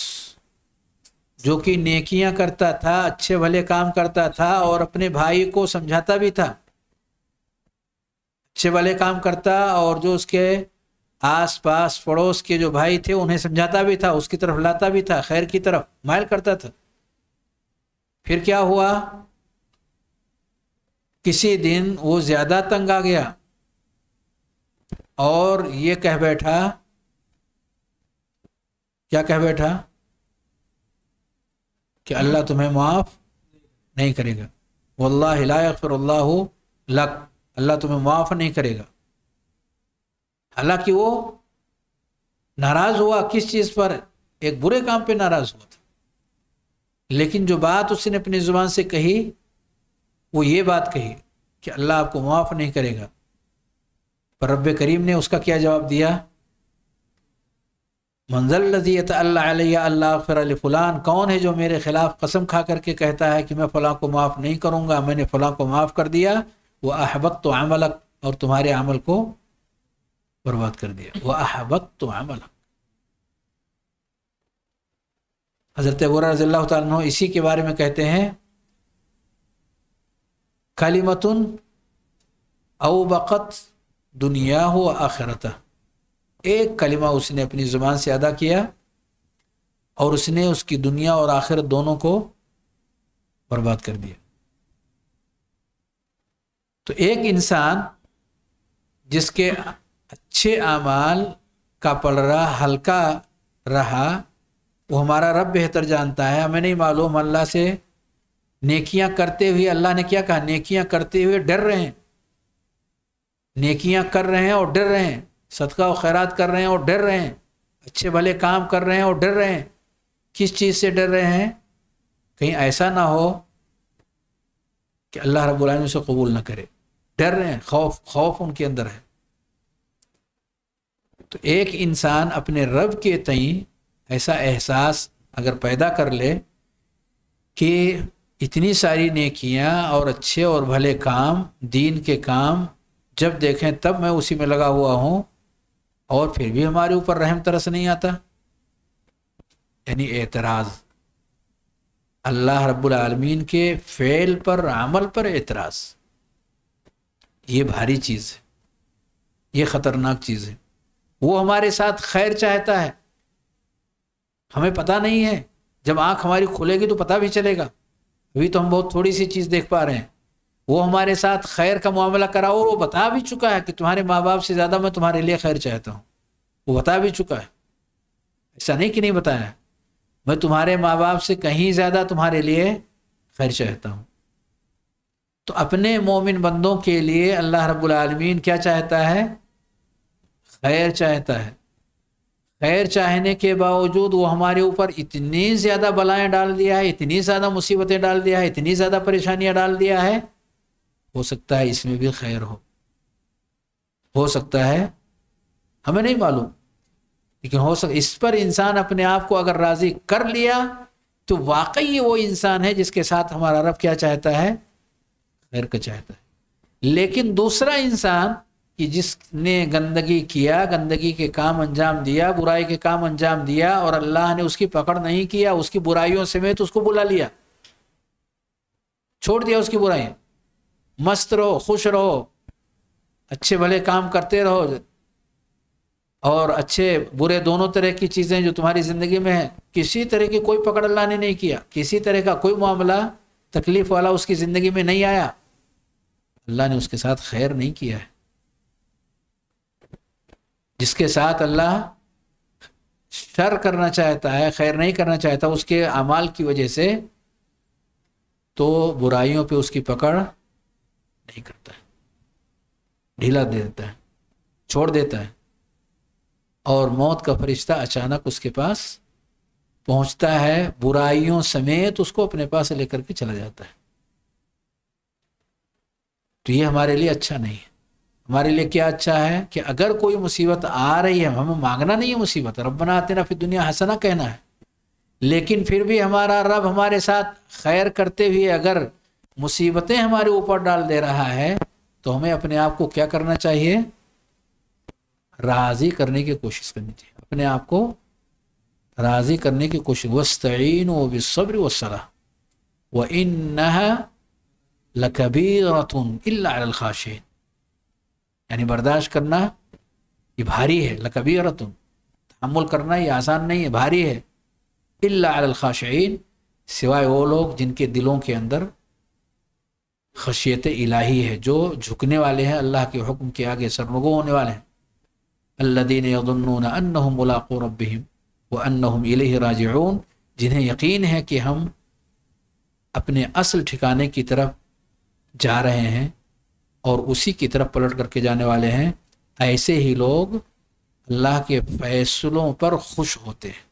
जो कि नेकियां करता था अच्छे भले काम करता था और अपने भाई को समझाता भी था अच्छे भले काम करता और जो उसके आस पास पड़ोस के जो भाई थे उन्हें समझाता भी था उसकी तरफ लाता भी था खैर की तरफ मायल करता था फिर क्या हुआ किसी दिन वो ज्यादा तंग आ गया और ये कह बैठा क्या कह बैठा कि अल्लाह तुम्हें माफ नहीं करेगा वल्लाह अल्लाह लक अल्लाह तुम्हें माफ नहीं करेगा हालांकि वो नाराज हुआ किस चीज पर एक बुरे काम पे नाराज हुआ था लेकिन जो बात उसने अपनी जुबान से कही वो ये बात कही कि अल्लाह आपको माफ़ नहीं करेगा पर रब करीम ने उसका क्या जवाब दिया मंजल लजीत अल्लाह अल्लाह फिर फ़लान कौन है जो मेरे ख़िलाफ़ कसम खा करके कहता है कि मैं फ़लाँ को माफ़ नहीं करूँगा मैंने फ़लाँ को माफ़ कर दिया वह अहबक तो अमलक और तुम्हारे अमल को बर्बाद कर दिया वह अहबक तो अमलक हज़रत बुरा रज़ी इसी के बारे में कहते हैं कलिमतन अवबक़त दुनिया हो आखिरत एक कलिमा उसने अपनी ज़ुबान से अदा किया और उसने उसकी दुनिया और आखिर दोनों को बर्बाद कर दिया तो एक इंसान जिसके अच्छे अमाल का पलड़ा हल्का रहा वो हमारा रब बेहतर जानता है हमें नहीं मालूम अल्लाह से नेकियां करते हुए अल्लाह ने क्या कहा नेकियां करते हुए डर रहे हैं नेकियां कर रहे हैं और डर रहे हैं सदका और खैरात कर रहे हैं और डर रहे हैं अच्छे भले काम कर रहे हैं और डर रहे हैं किस चीज़ से डर रहे हैं कहीं ऐसा ना हो कि अल्लाह रब्बुल से कबूल ना करे डर रहे हैं खौफ खौफ उनके अंदर है तो एक इंसान अपने रब के तई ऐसा एहसास अगर पैदा कर ले कि इतनी सारी नेकियां और अच्छे और भले काम दीन के काम जब देखें तब मैं उसी में लगा हुआ हूँ और फिर भी हमारे ऊपर रहम तरस नहीं आता यानी एतराज़ अल्लाह रब्बुल आलमीन के फेल पर अमल पर एतराज़ ये भारी चीज़ है ये ख़तरनाक चीज़ है वो हमारे साथ खैर चाहता है हमें पता नहीं है जब आँख हमारी खुलेगी तो पता भी चलेगा अभी तो हम बहुत थोड़ी सी चीज़ देख पा रहे हैं वो हमारे साथ खैर का मामला करा और वो बता भी चुका है कि तुम्हारे माँ बाप से ज़्यादा मैं तुम्हारे लिए खैर चाहता हूँ वो बता भी चुका है ऐसा नहीं कि नहीं बताया मैं तुम्हारे माँ बाप से कहीं ज़्यादा तुम्हारे लिए खैर चाहता हूँ तो अपने मोमिन बंदों के लिए अल्लाह रब्बुल रबालमीन क्या चाहता है खैर चाहता है खैर चाहने के बावजूद वो हमारे ऊपर इतनी ज़्यादा बलाएं डाल दिया है इतनी ज़्यादा मुसीबतें डाल दिया है इतनी ज़्यादा परेशानियां डाल दिया है हो सकता है इसमें भी खैर हो हो सकता है हमें नहीं मालूम लेकिन हो सकता इस पर इंसान अपने आप को अगर राज़ी कर लिया तो वाकई वो इंसान है जिसके साथ हमारा रब क्या चाहता है खैर का चाहता है लेकिन दूसरा इंसान कि जिसने गंदगी किया गंदगी के काम अंजाम दिया बुराई के काम अंजाम दिया और अल्लाह ने उसकी पकड़ नहीं किया उसकी बुराइयों समेत उसको बुला लिया छोड़ दिया उसकी बुराइयाँ मस्त रहो खुश रहो अच्छे भले काम करते रहो और अच्छे बुरे दोनों तरह की चीज़ें जो तुम्हारी ज़िंदगी में है किसी तरह की कोई पकड़ अल्लाह ने नहीं किया किसी तरह का कोई मामला तकलीफ़ वाला उसकी ज़िंदगी में नहीं आया अल्लाह ने उसके साथ खैर नहीं किया है जिसके साथ अल्लाह शर करना चाहता है खैर नहीं करना चाहता उसके अमाल की वजह से तो बुराइयों पे उसकी पकड़ नहीं करता है ढीला दे देता है छोड़ देता है और मौत का फरिश्ता अचानक उसके पास पहुंचता है बुराइयों समेत उसको अपने पास लेकर के चला जाता है तो ये हमारे लिए अच्छा नहीं है हमारे लिए क्या अच्छा है कि अगर कोई मुसीबत आ रही है हमें मांगना नहीं है मुसीबत रब बनाते ना फिर दुनिया हंसना कहना है लेकिन फिर भी हमारा रब हमारे साथ खैर करते हुए अगर मुसीबतें हमारे ऊपर डाल दे रहा है तो हमें अपने आप को क्या करना चाहिए राजी करने की कोशिश करनी चाहिए अपने आप को राजी करने की कोशिश वस्तैन व सब्र व सलाह व इन लकबीरतुन अल्लाशान यानी बर्दाश्त करना ये भारी है लकबी और तुम तहमुल करना ये आसान नहीं है भारी है अल्लाशाइन सिवाय वो लोग जिनके दिलों के अंदर खशियत इलाही है जो झुकने वाले हैं अल्लाह के हुक्म के आगे सरनगो होने वाले हैं अल्लादीन यदन अनहम मुलाक़ो रबहम व अनहम राजून जिन्हें यकीन है कि हम अपने असल ठिकाने की तरफ जा रहे हैं और उसी की तरफ पलट करके जाने वाले हैं ऐसे ही लोग अल्लाह के फैसलों पर खुश होते हैं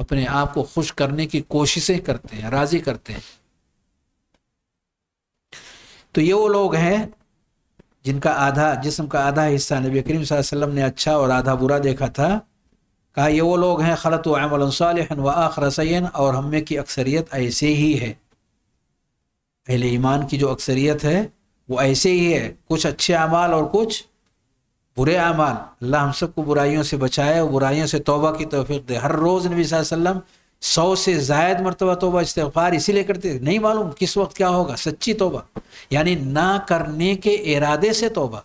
अपने आप को खुश करने की कोशिशें करते हैं राजी करते हैं तो ये वो लोग हैं जिनका आधा जिसम का आधा हिस्सा नबी करीम वसल्लम ने अच्छा और आधा बुरा देखा था कहा ये वो लोग हैं खलत वमलन व आखर रसैन और हम में की अक्सरियत ऐसे ही है पहले ईमान की जो अक्सरियत है वो ऐसे ही है कुछ अच्छे अमाल और कुछ बुरे अमाल अल्लाह हम सबको बुराइयों से बचाए और बुराइयों से तोबा की तोफ़ी दे हर रोज़ नबी वसल्लम सौ से जायद मरतबा तोबा इस्तफ़ार इसीलिए करते नहीं मालूम किस वक्त क्या होगा सच्ची तोबा यानी ना करने के इरादे से तोबा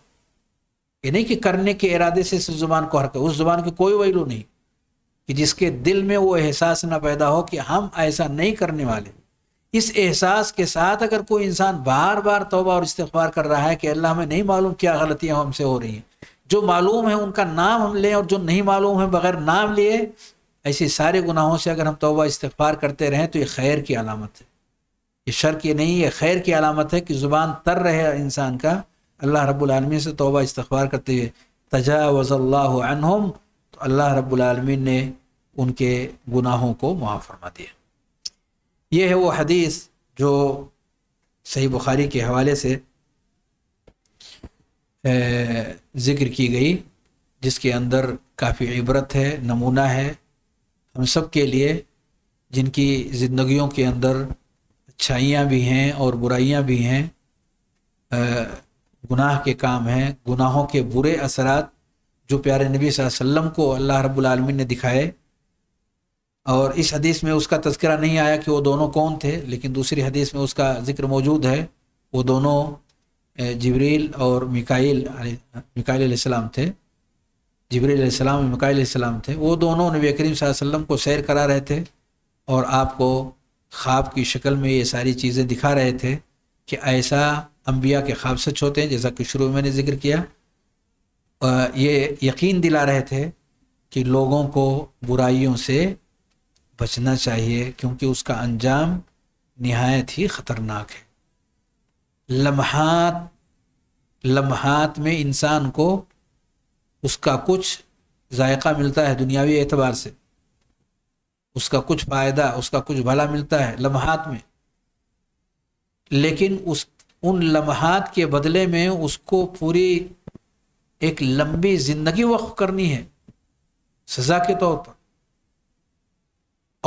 ये नहीं कि करने के इरादे से इस ज़ुबान को हरकत उस ज़ुबान की कोई वैल्यू नहीं कि जिसके दिल में वो एहसास ना पैदा हो कि हम ऐसा नहीं करने वाले इस एहसास के साथ अगर कोई इंसान बार बार तोबा और इस्तार कर रहा है कि अल्लाह हमें नहीं मालूम क्या गलतियाँ हमसे हो रही हैं जो मालूम है उनका नाम हम लें और जो नहीं मालूम है बगैर नाम लिए ऐसे सारे गुनाहों से अगर हम तोबा इस्तफार करते रहें तो ये खैर की अलामत है ये शर्क ये नहीं ये खैर की अलामत है कि ज़ुबान तर रहे इंसान का अल्लाह रब्लमी से तोबा इस्तफार करते हुए तजावज़ल्लाम तो अल्लाह रब्लमी ने उनके गुनाहों को मुआफ़रमा दिया ये है वो हदीस जो सही बुखारी के हवाले से ज़िक्र की गई जिसके अंदर काफ़ी इबरत है नमूना है हम सब के लिए जिनकी ज़िंदगियों के अंदर अच्छाइयाँ भी हैं और बुराइयाँ भी हैं गुनाह के काम हैं गुनाहों के बुरे असरात जो प्यारे नबी वसल्लम को अल्लाह रब्बुल रबालमीन ने दिखाए और इस हदीस में उसका तस्करा नहीं आया कि वो दोनों कौन थे लेकिन दूसरी हदीस में उसका जिक्र मौजूद है वो दोनों जबरील और मिकाइल मिकाईलम थे जबरीलम और मिकाईलम थे वो दोनों नबी करीम वसल्लम को सैर करा रहे थे और आपको ख्वाब की शक्ल में ये सारी चीज़ें दिखा रहे थे कि ऐसा अम्बिया के ख्वाब सच होते हैं जैसा कि शुरू में मैंने जिक्र किया ये यकीन दिला रहे थे कि लोगों को बुराइयों से बचना चाहिए क्योंकि उसका अंजाम नहायत ही ख़तरनाक है लम्हात लम्हात में इंसान को उसका कुछ जायका मिलता है दुनियावी एतबार से उसका कुछ फ़ायदा उसका कुछ भला मिलता है लम्हात में लेकिन उस उन लम्हात के बदले में उसको पूरी एक लंबी ज़िंदगी वक्फ करनी है सज़ा के तौर पर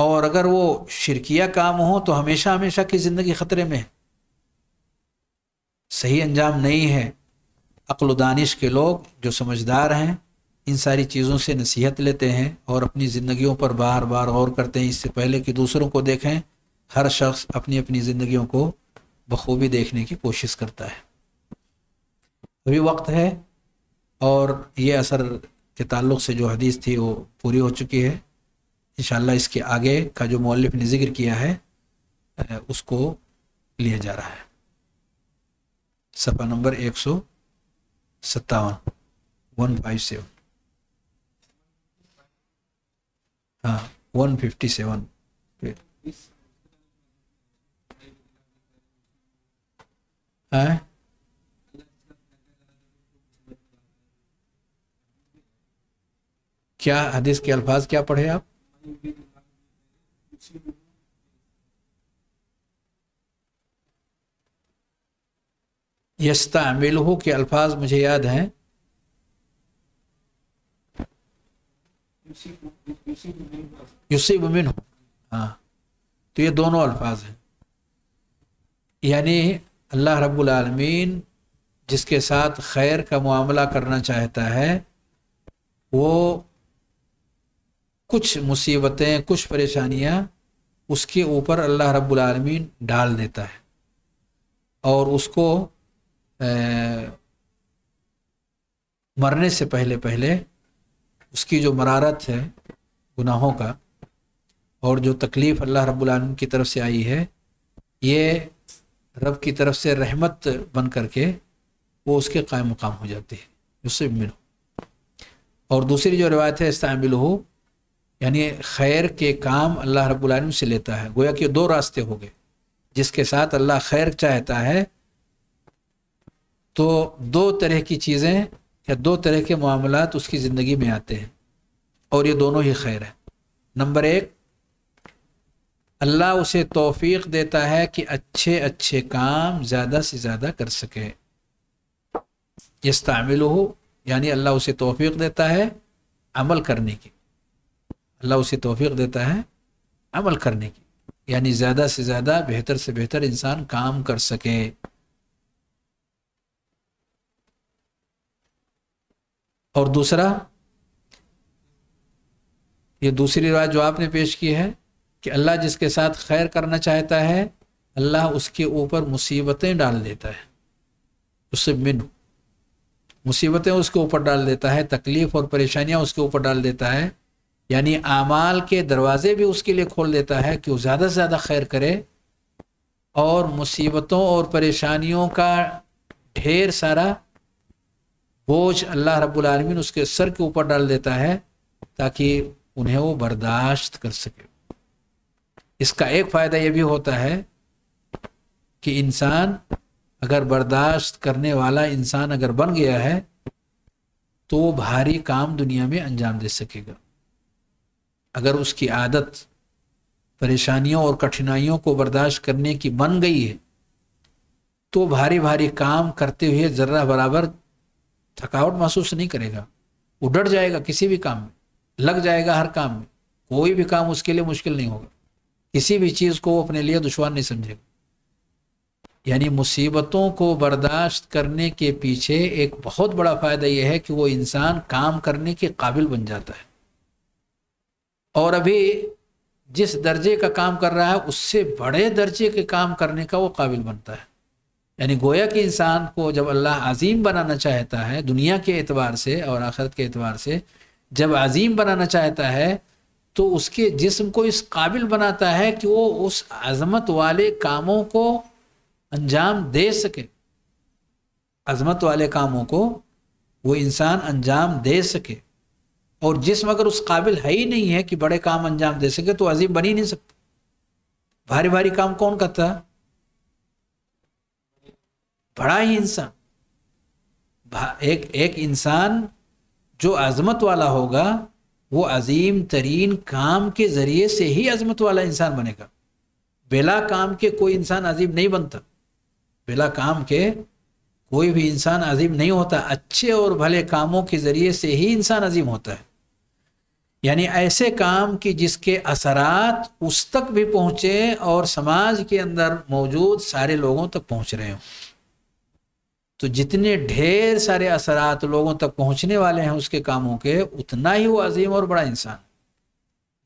और अगर वो शिरकिया काम हो तो हमेशा हमेशा की ज़िंदगी ख़तरे में है सही अंजाम नहीं है अक्ल दानिश के लोग जो समझदार हैं इन सारी चीज़ों से नसीहत लेते हैं और अपनी ज़िंदगी पर बार बार गौर करते हैं इससे पहले कि दूसरों को देखें हर शख्स अपनी अपनी ज़िंदगी को बखूबी देखने की कोशिश करता है अभी वक्त है और ये असर के ताल्लुक से जो हदीस थी वो पूरी हो चुकी है इन इसके आगे का जो मौलिफ ने जिक्र किया है उसको लिया जा रहा है सफ़ा नंबर एक सौ सत्तावन वन फाइव सेवन हाँ वन फिफ्टी सेवन है हाँ? क्या हदीस के अल्फाज क्या पढ़े आप यस्ता मिलहु के अल्फाज मुझे याद हैं युसी मिन हो हाँ तो ये दोनों अल्फाज हैं यानी अल्लाह रब्बुल रबालमीन जिसके साथ खैर का मामला करना चाहता है वो कुछ मुसीबतें कुछ परेशानियां उसके ऊपर अल्लाह रब्बुल रबालमीन डाल देता है और उसको ए, मरने से पहले पहले उसकी जो मरारत है गुनाहों का और जो तकलीफ़ अल्लाह रब्बुल रबालमीन की तरफ से आई है ये रब की तरफ से रहमत बन करके वो उसके कायम मुकाम हो जाती है उससे मिलो और दूसरी जो रिवायत है इस्तामिल हो यानी खैर के काम अल्लाह रब्बुल से लेता है गोया कि दो रास्ते हो गए जिसके साथ अल्लाह खैर चाहता है तो दो तरह की चीज़ें या दो तरह के मामला उसकी ज़िंदगी में आते हैं और ये दोनों ही खैर है नंबर एक अल्लाह उसे तोफ़ी देता है कि अच्छे अच्छे काम ज़्यादा से ज़्यादा कर सके यस्तामिल हो यानी अल्लाह उसे तोफ़ी देता है अमल करने की अल्लाह उसे तोफ़ी देता है अमल करने की यानी ज़्यादा से ज़्यादा बेहतर से बेहतर इंसान काम कर सके और दूसरा ये दूसरी राय जो आपने पेश की है कि अल्लाह जिसके साथ खैर करना चाहता है अल्लाह उसके ऊपर मुसीबतें डाल देता है उससे मिन मुसीबतें उसके ऊपर डाल देता है तकलीफ़ और परेशानियां उसके ऊपर डाल देता है यानी आमाल के दरवाजे भी उसके लिए खोल देता है कि वो ज़्यादा से ज़्यादा खैर करे और मुसीबतों और परेशानियों का ढेर सारा बोझ अल्लाह रब्बुल रबालमीन उसके सर के ऊपर डाल देता है ताकि उन्हें वो बर्दाश्त कर सके इसका एक फ़ायदा ये भी होता है कि इंसान अगर बर्दाश्त करने वाला इंसान अगर बन गया है तो वो भारी काम दुनिया में अंजाम दे सकेगा अगर उसकी आदत परेशानियों और कठिनाइयों को बर्दाश्त करने की बन गई है तो भारी भारी काम करते हुए ज़र्रा बराबर थकावट महसूस नहीं करेगा वो जाएगा किसी भी काम में लग जाएगा हर काम में कोई भी काम उसके लिए मुश्किल नहीं होगा किसी भी चीज़ को वो अपने लिए दुश्वार नहीं समझेगा यानी मुसीबतों को बर्दाश्त करने के पीछे एक बहुत बड़ा फ़ायदा यह है कि वो इंसान काम करने के काबिल बन जाता है और अभी जिस दर्जे का काम कर रहा है उससे बड़े दर्जे के काम करने का वो काबिल बनता है यानी गोया के इंसान को जब अल्लाह अजीम बनाना चाहता है दुनिया के एतबार से और आखिरत के एतबार से जब अजीम बनाना चाहता है तो उसके जिस्म को इस काबिल बनाता है कि वो उस अजमत वाले कामों को अंजाम दे सके अजमत वाले कामों को वो इंसान अंजाम दे सके और जिसम अगर उस काबिल है ही नहीं है कि बड़े काम अंजाम दे सके तो अजीम बन ही नहीं सकता भारी भारी काम कौन करता बड़ा ही इंसान एक एक इंसान जो अजमत वाला होगा वो अजीम तरीन काम के ज़रिए से ही अजमत वाला इंसान बनेगा बिला काम के कोई इंसान अजीम नहीं बनता बिला काम के कोई भी इंसान अजीम नहीं होता अच्छे और भले कामों के ज़रिए से ही इंसान अजीम होता है यानी ऐसे काम कि जिसके असरात उस तक भी पहुंचे और समाज के अंदर मौजूद सारे लोगों तक पहुंच रहे हों तो जितने ढेर सारे असरात लोगों तक पहुंचने वाले हैं उसके कामों के उतना ही वो अजीम और बड़ा इंसान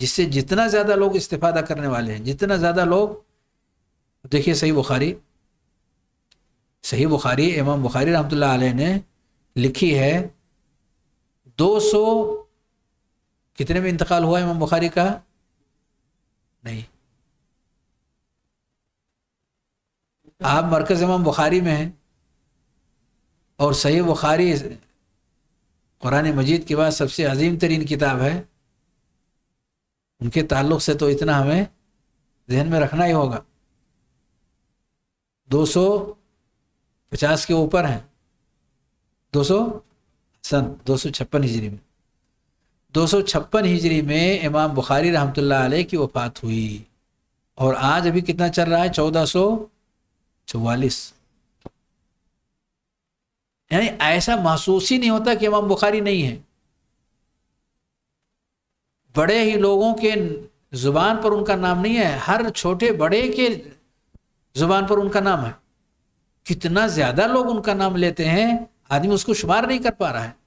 जिससे जितना ज़्यादा लोग इस्तेफादा करने वाले हैं जितना ज़्यादा लोग देखिए सही बुखारी सही बुखारी इमाम बुखारी रहमत ने लिखी है दो सौ कितने में इंतकाल हुआ इमाम बुखारी का नहीं आप मरकज इमाम बुखारी में हैं और सही बुखारी कुरान मजीद के बाद सबसे अजीम तरीन किताब है उनके ताल्लुक से तो इतना हमें जहन में रखना ही होगा 250 के ऊपर हैं 200 सन दो सौ छप्पन हिजरी में दो सौ छप्पन हिजरी में इमाम बुखारी रहमत आल की वफ़ात हुई और आज अभी कितना चल रहा है चौदह सौ चौवालीस यानी ऐसा महसूस ही नहीं होता कि इमाम बुखारी नहीं है बड़े ही लोगों के जुबान पर उनका नाम नहीं है हर छोटे बड़े के जुबान पर उनका नाम है कितना ज्यादा लोग उनका नाम लेते हैं आदमी उसको शुमार नहीं कर पा रहा है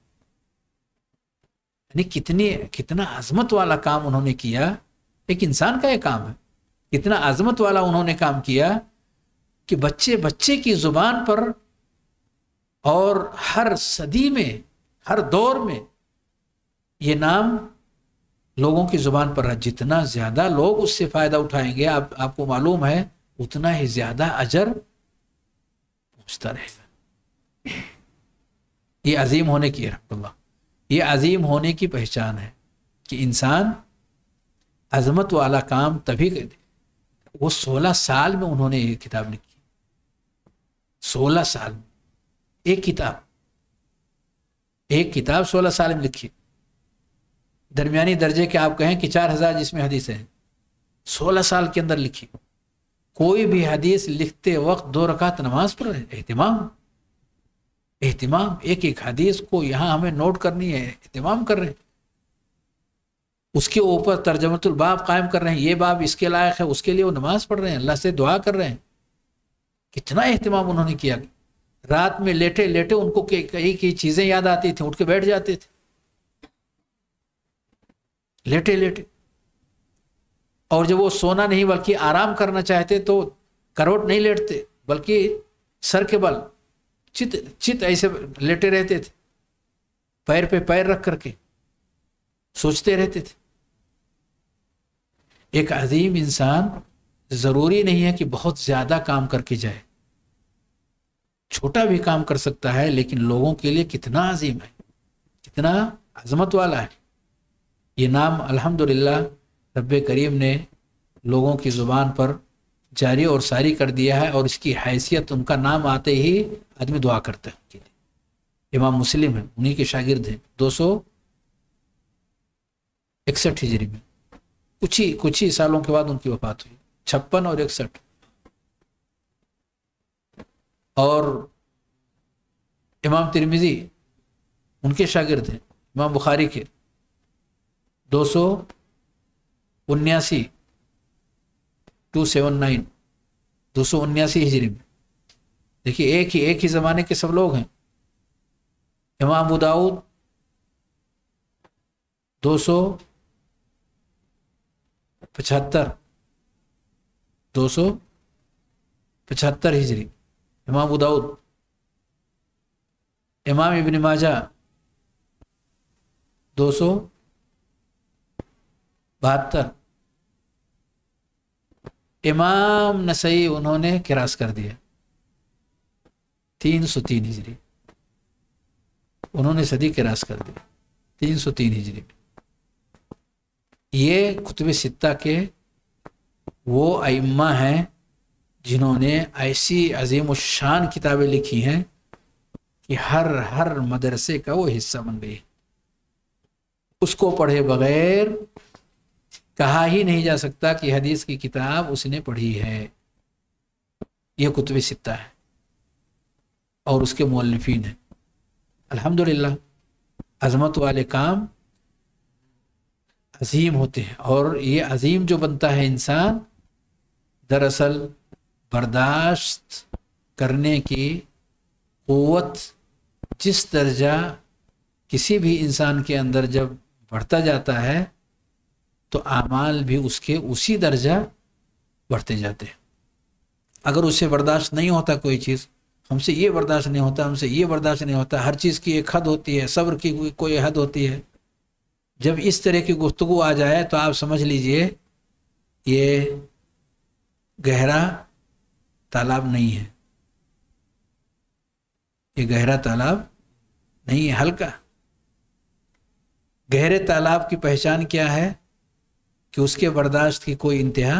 यानी कितनी कितना आजमत वाला काम उन्होंने किया एक इंसान का यह काम है कितना आजमत वाला उन्होंने काम किया कि बच्चे बच्चे की जुबान पर और हर सदी में हर दौर में ये नाम लोगों की जुबान पर है जितना ज़्यादा लोग उससे फ़ायदा उठाएंगे आप आपको मालूम है उतना ही ज़्यादा अजर पहुँचता रहेगा ये अजीम होने की है ये अजीम होने की पहचान है कि इंसान अजमत वाला काम तभी वो सोलह साल में उन्होंने ये किताब लिखी सोलह साल में एक किताब एक किताब सोलह साल में लिखी दरमियानी दर्जे के आप कहें कि चार हजार जिसमें हदीस है सोलह साल के अंदर लिखी कोई भी हदीस लिखते वक्त दो रकात नमाज पर एहतमाम एहतमाम एक एक हदीस को यहाँ हमें नोट करनी है एहतमाम कर रहे हैं उसके ऊपर तर्जमतुलबाब कायम कर रहे हैं ये बाब इसके लायक है उसके लिए वो नमाज़ पढ़ रहे हैं अल्लाह से दुआ कर रहे हैं कितना अहतमाम उन्होंने किया रात में लेटे लेटे उनको कई कई चीज़ें याद आती थी उठ के बैठ जाते थे लेटे लेटे और जब वो सोना नहीं बल्कि आराम करना चाहते तो करवट नहीं लेटते बल्कि सर के बल चित चित ऐसे लेटे रहते थे पैर पे पैर रख करके सोचते रहते थे एक अजीम इंसान जरूरी नहीं है कि बहुत ज्यादा काम करके जाए छोटा भी काम कर सकता है लेकिन लोगों के लिए कितना अजीम है कितना अजमत वाला है ये नाम अल्हम्दुलिल्लाह रब करीम ने लोगों की ज़ुबान पर जारी और सारी कर दिया है और इसकी हैसियत उनका नाम आते ही आदमी दुआ करते हैं उनके लिए इमाम मुस्लिम है उन्हीं के शागिर्द हैं दो सौ इकसठ हिजरी में कुछ ही कुछ ही सालों के बाद उनकी वफात हुई छप्पन और इकसठ और इमाम तिरमिजी उनके शागिर्द हैं इमाम बुखारी के दो सौ उन्यासी टू सेवन नाइन दो सौ उन्यासी हिजरी में देखिए एक ही एक ही ज़माने के सब लोग हैं इमाम उदाऊद दो सौ पचहत्तर दो सौ पचहत्तर हिजरी इमाम उदाऊद इमाम इबन माजा दो सौ बहत्तर इमाम नसई उन्होंने क्रास कर दिया तीन सौ तीन हिजरी उन्होंने सदी क्रास कर दी तीन सौ तीन हिजरी ये कुतुब सित्ता के वो अम्मा हैं जिन्होंने ऐसी अजीम शान किताबें लिखी हैं कि हर हर मदरसे का वो हिस्सा बन गई उसको पढ़े बगैर कहा ही नहीं जा सकता कि हदीस की किताब उसने पढ़ी है यह कुतुब सित्ता है और उसके मौलफीन हैं अल्हम्दुलिल्लाह अजमत वाले काम अजीम होते हैं और ये अजीम जो बनता है इंसान दरअसल बर्दाश्त करने की क़वत जिस दर्जा किसी भी इंसान के अंदर जब बढ़ता जाता है तो अमाल भी उसके उसी दर्जा बढ़ते जाते हैं अगर उससे बर्दाश्त नहीं होता कोई चीज़ हमसे ये बर्दाश्त नहीं होता हमसे ये बर्दाश्त नहीं होता हर चीज़ की एक हद होती है सब्र की कोई हद होती है जब इस तरह की गुफ्तु आ जाए तो आप समझ लीजिए ये गहरा तालाब नहीं है ये गहरा तालाब नहीं है हल्का गहरे तालाब की पहचान क्या है कि उसके बर्दाश्त की कोई इंतहा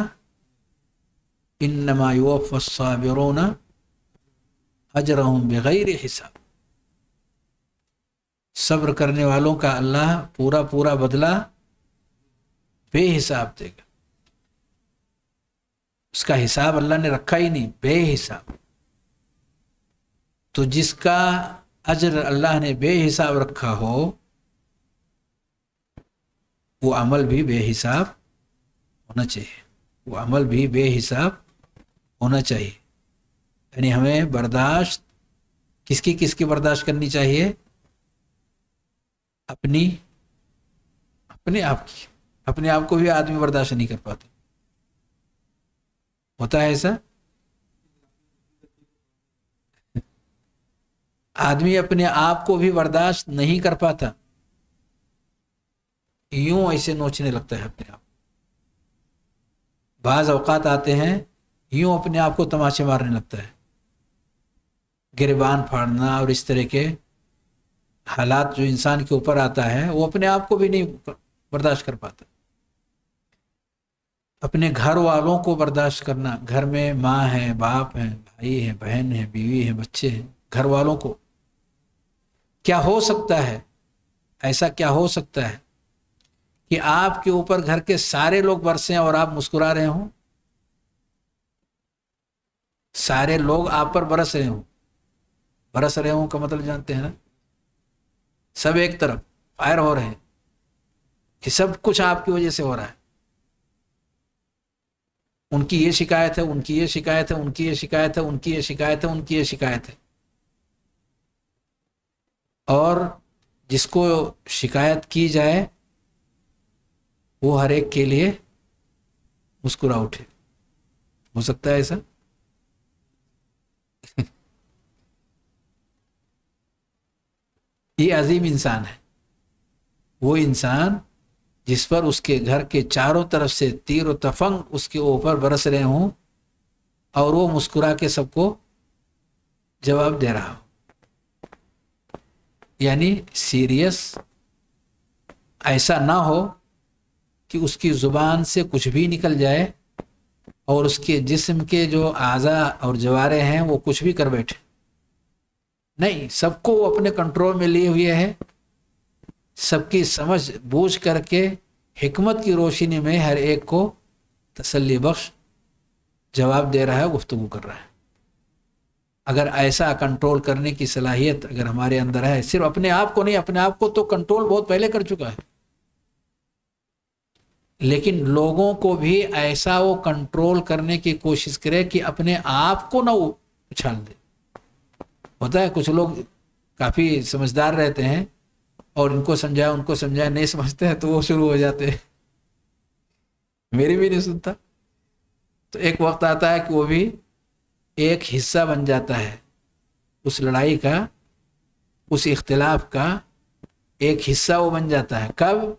इन नमायोफ़ाबिरोन हजर बग़ैर हिसाब सब्र करने वालों का अल्लाह पूरा पूरा बदला बेहिसाब देगा उसका हिसाब अल्लाह ने रखा ही नहीं बेहिसाब तो जिसका अजर अल्लाह ने बेहिसाब रखा हो वो अमल भी बेहिसाब होना चाहिए वो अमल भी बेहिसाब होना चाहिए यानी हमें बर्दाश्त किसकी किसकी बर्दाश्त करनी चाहिए अपनी अपने आप की अपने आप को भी आदमी बर्दाश्त नहीं कर पाता होता है ऐसा आदमी अपने आप को भी बर्दाश्त नहीं कर पाता यूं ऐसे नोचने लगता है अपने आप बाज़ अवकात आते हैं यूं अपने आप को तमाशे मारने लगता है गिरबान फाड़ना और इस तरह के हालात जो इंसान के ऊपर आता है वो अपने आप को भी नहीं बर्दाश्त कर पाता अपने घर वालों को बर्दाश्त करना घर में माँ है बाप है भाई है बहन है बीवी है बच्चे हैं घर वालों को क्या हो सकता है ऐसा क्या हो सकता है कि आपके ऊपर घर के सारे लोग बरसे और आप मुस्कुरा रहे हो सारे लोग आप पर बरस रहे हो बरस रहे हो का मतलब जानते हैं ना सब एक तरफ फायर हो रहे हैं कि सब कुछ आपकी वजह से हो रहा है उनकी ये शिकायत है उनकी ये शिकायत है उनकी ये शिकायत है उनकी ये शिकायत है उनकी ये शिकायत है और जिसको शिकायत की जाए वो हर एक के लिए मुस्कुरा उठे हो सकता है ऐसा *laughs* ये अजीम इंसान है वो इंसान जिस पर उसके घर के चारों तरफ से तीर और तफंग उसके ऊपर बरस रहे हों और वो मुस्कुरा के सबको जवाब दे रहा हो यानी सीरियस ऐसा ना हो कि उसकी ज़ुबान से कुछ भी निकल जाए और उसके जिस्म के जो आज़ा और जवारे हैं वो कुछ भी कर बैठे नहीं सबको वो अपने कंट्रोल में लिए हुए है सबकी समझ बूझ करके हमत की रोशनी में हर एक को तसली बख्श जवाब दे रहा है गुफ्तु कर रहा है अगर ऐसा कंट्रोल करने की सलाहियत अगर हमारे अंदर है सिर्फ अपने आप को नहीं अपने आप को तो कंट्रोल बहुत पहले कर चुका है लेकिन लोगों को भी ऐसा वो कंट्रोल करने की कोशिश करे कि अपने आप को ना उछाल दे होता है कुछ लोग काफ़ी समझदार रहते हैं और इनको समझाया उनको समझाया नहीं समझते हैं तो वो शुरू हो जाते हैं मेरी भी नहीं सुनता तो एक वक्त आता है कि वो भी एक हिस्सा बन जाता है उस लड़ाई का उस इख्तलाफ का एक हिस्सा वो बन जाता है कब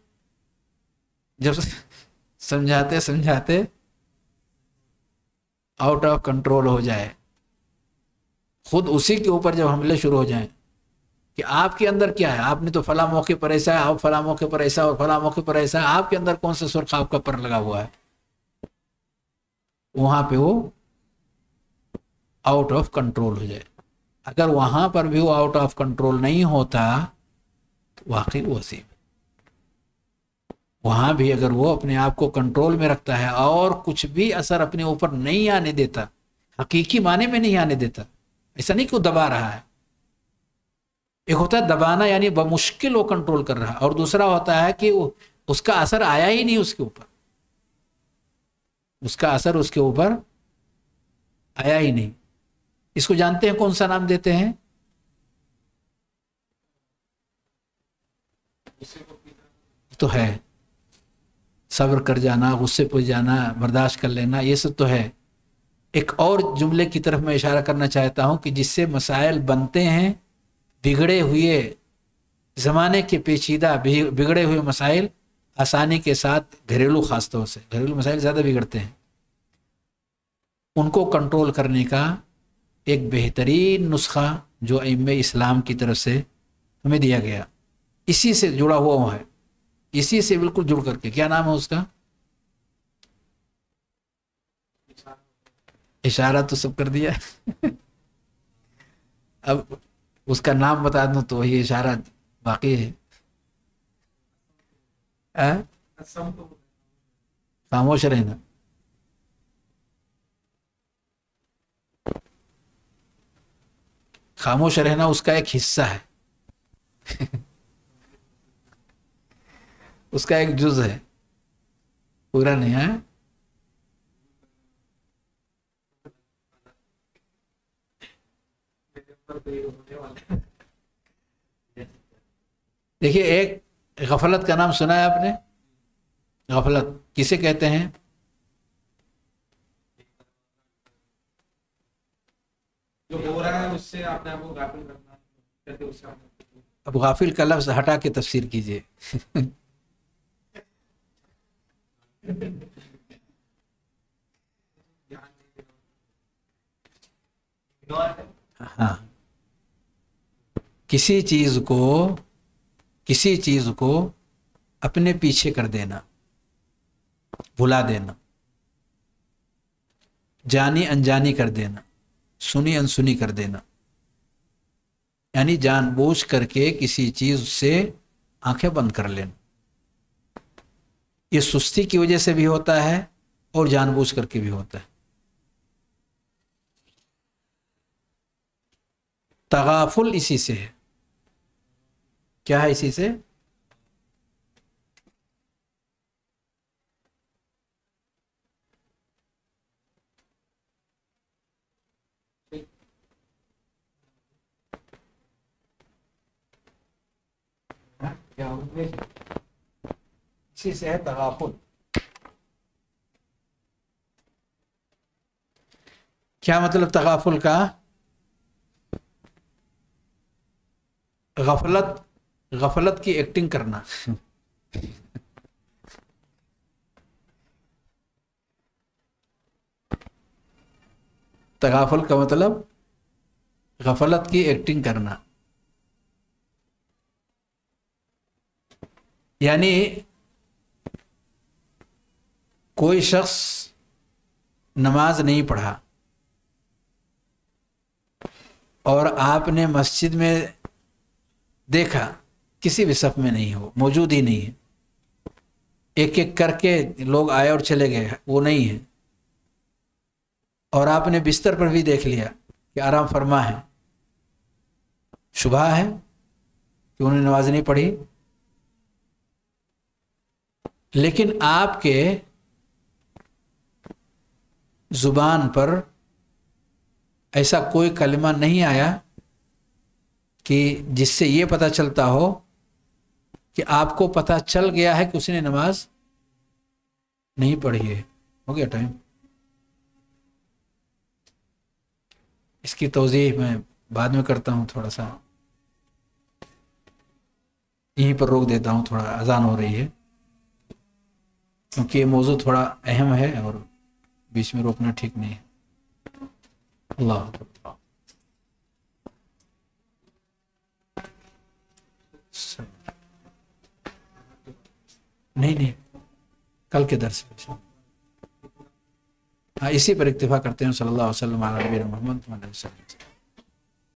जब समझाते समझाते आउट ऑफ कंट्रोल हो जाए खुद उसी के ऊपर जब हमले शुरू हो जाए कि आपके अंदर क्या है आपने तो फला मौके पर ऐसा है आप फला मौके पर ऐसा और फला मौके पर ऐसा है आपके अंदर कौन सा सुरखा आपका पर लगा हुआ है वहां पे वो आउट ऑफ कंट्रोल हो जाए अगर वहां पर भी वो आउट ऑफ कंट्रोल नहीं होता तो वाकई वो सीम वहां भी अगर वो अपने आप को कंट्रोल में रखता है और कुछ भी असर अपने ऊपर नहीं आने देता हकीकी माने में नहीं आने देता ऐसा नहीं कि दबा रहा है एक होता है दबाना यानी बमुश्किल वो कंट्रोल कर रहा है और दूसरा होता है कि उसका असर आया ही नहीं उसके ऊपर उसका असर उसके ऊपर आया ही नहीं इसको जानते हैं कौन सा नाम देते हैं तो है सब्र कर जाना गुस्से पर जाना बर्दाश्त कर लेना ये सब तो है एक और जुमले की तरफ मैं इशारा करना चाहता हूँ कि जिससे मसाइल बनते हैं बिगड़े हुए ज़माने के पेचीदा बिगड़े हुए मसाइल आसानी के साथ घरेलू खासतौर से घरेलू मसाइल ज़्यादा बिगड़ते हैं उनको कंट्रोल करने का एक बेहतरीन नुस्खा जो इम इस्लाम की तरफ से हमें दिया गया इसी से जुड़ा हुआ है इसी से बिल्कुल जुड़ करके क्या नाम है उसका इशारा तो सब कर दिया *laughs* अब उसका नाम बता दो तो वही इशारा बाकी है खामोश रहना खामोश रहना उसका एक हिस्सा है *laughs* उसका एक जुज है पूरा नहीं है देखिए एक गफलत का नाम सुना है आपने गफलत किसे कहते हैं जो हो रहा है उससे आपने वो गाफिल करना उससे आपने अब गाफिल का लफ्ज हटा के तफसीर कीजिए *laughs* हाँ किसी चीज को किसी चीज को अपने पीछे कर देना भुला देना जानी अनजानी कर देना सुनी अनसुनी कर देना यानी जानबूझ करके किसी चीज से आंखें बंद कर लेना ये सुस्ती की वजह से भी होता है और जानबूझ करके भी होता है तगाफुल इसी से है क्या है इसी से हाँ, क्या सी से है तगाफुल क्या मतलब तगाफुल का गफलत गफलत की एक्टिंग करना तगाफुल का मतलब गफलत की एक्टिंग करना यानी कोई शख्स नमाज नहीं पढ़ा और आपने मस्जिद में देखा किसी भी सफ में नहीं हो मौजूद ही नहीं है एक एक करके लोग आए और चले गए वो नहीं है और आपने बिस्तर पर भी देख लिया कि आराम फरमा है शुभा है कि उन्होंने नमाज नहीं पढ़ी लेकिन आपके जुबान पर ऐसा कोई कलमा नहीं आया कि जिससे ये पता चलता हो कि आपको पता चल गया है कि उसने नमाज नहीं पढ़ी है हो गया टाइम इसकी तोजीह मैं बाद में करता हूँ थोड़ा सा यहीं पर रोक देता हूँ थोड़ा अजान हो रही है क्योंकि ये मौजू थोड़ा अहम है और बीच में रोकना ठीक नहीं है अल्लाह नहीं नहीं कल के दर्श में हाँ इसी पर इतफा करते हैं सल्लल्लाहु अलैहि वसल्लम मोहम्मद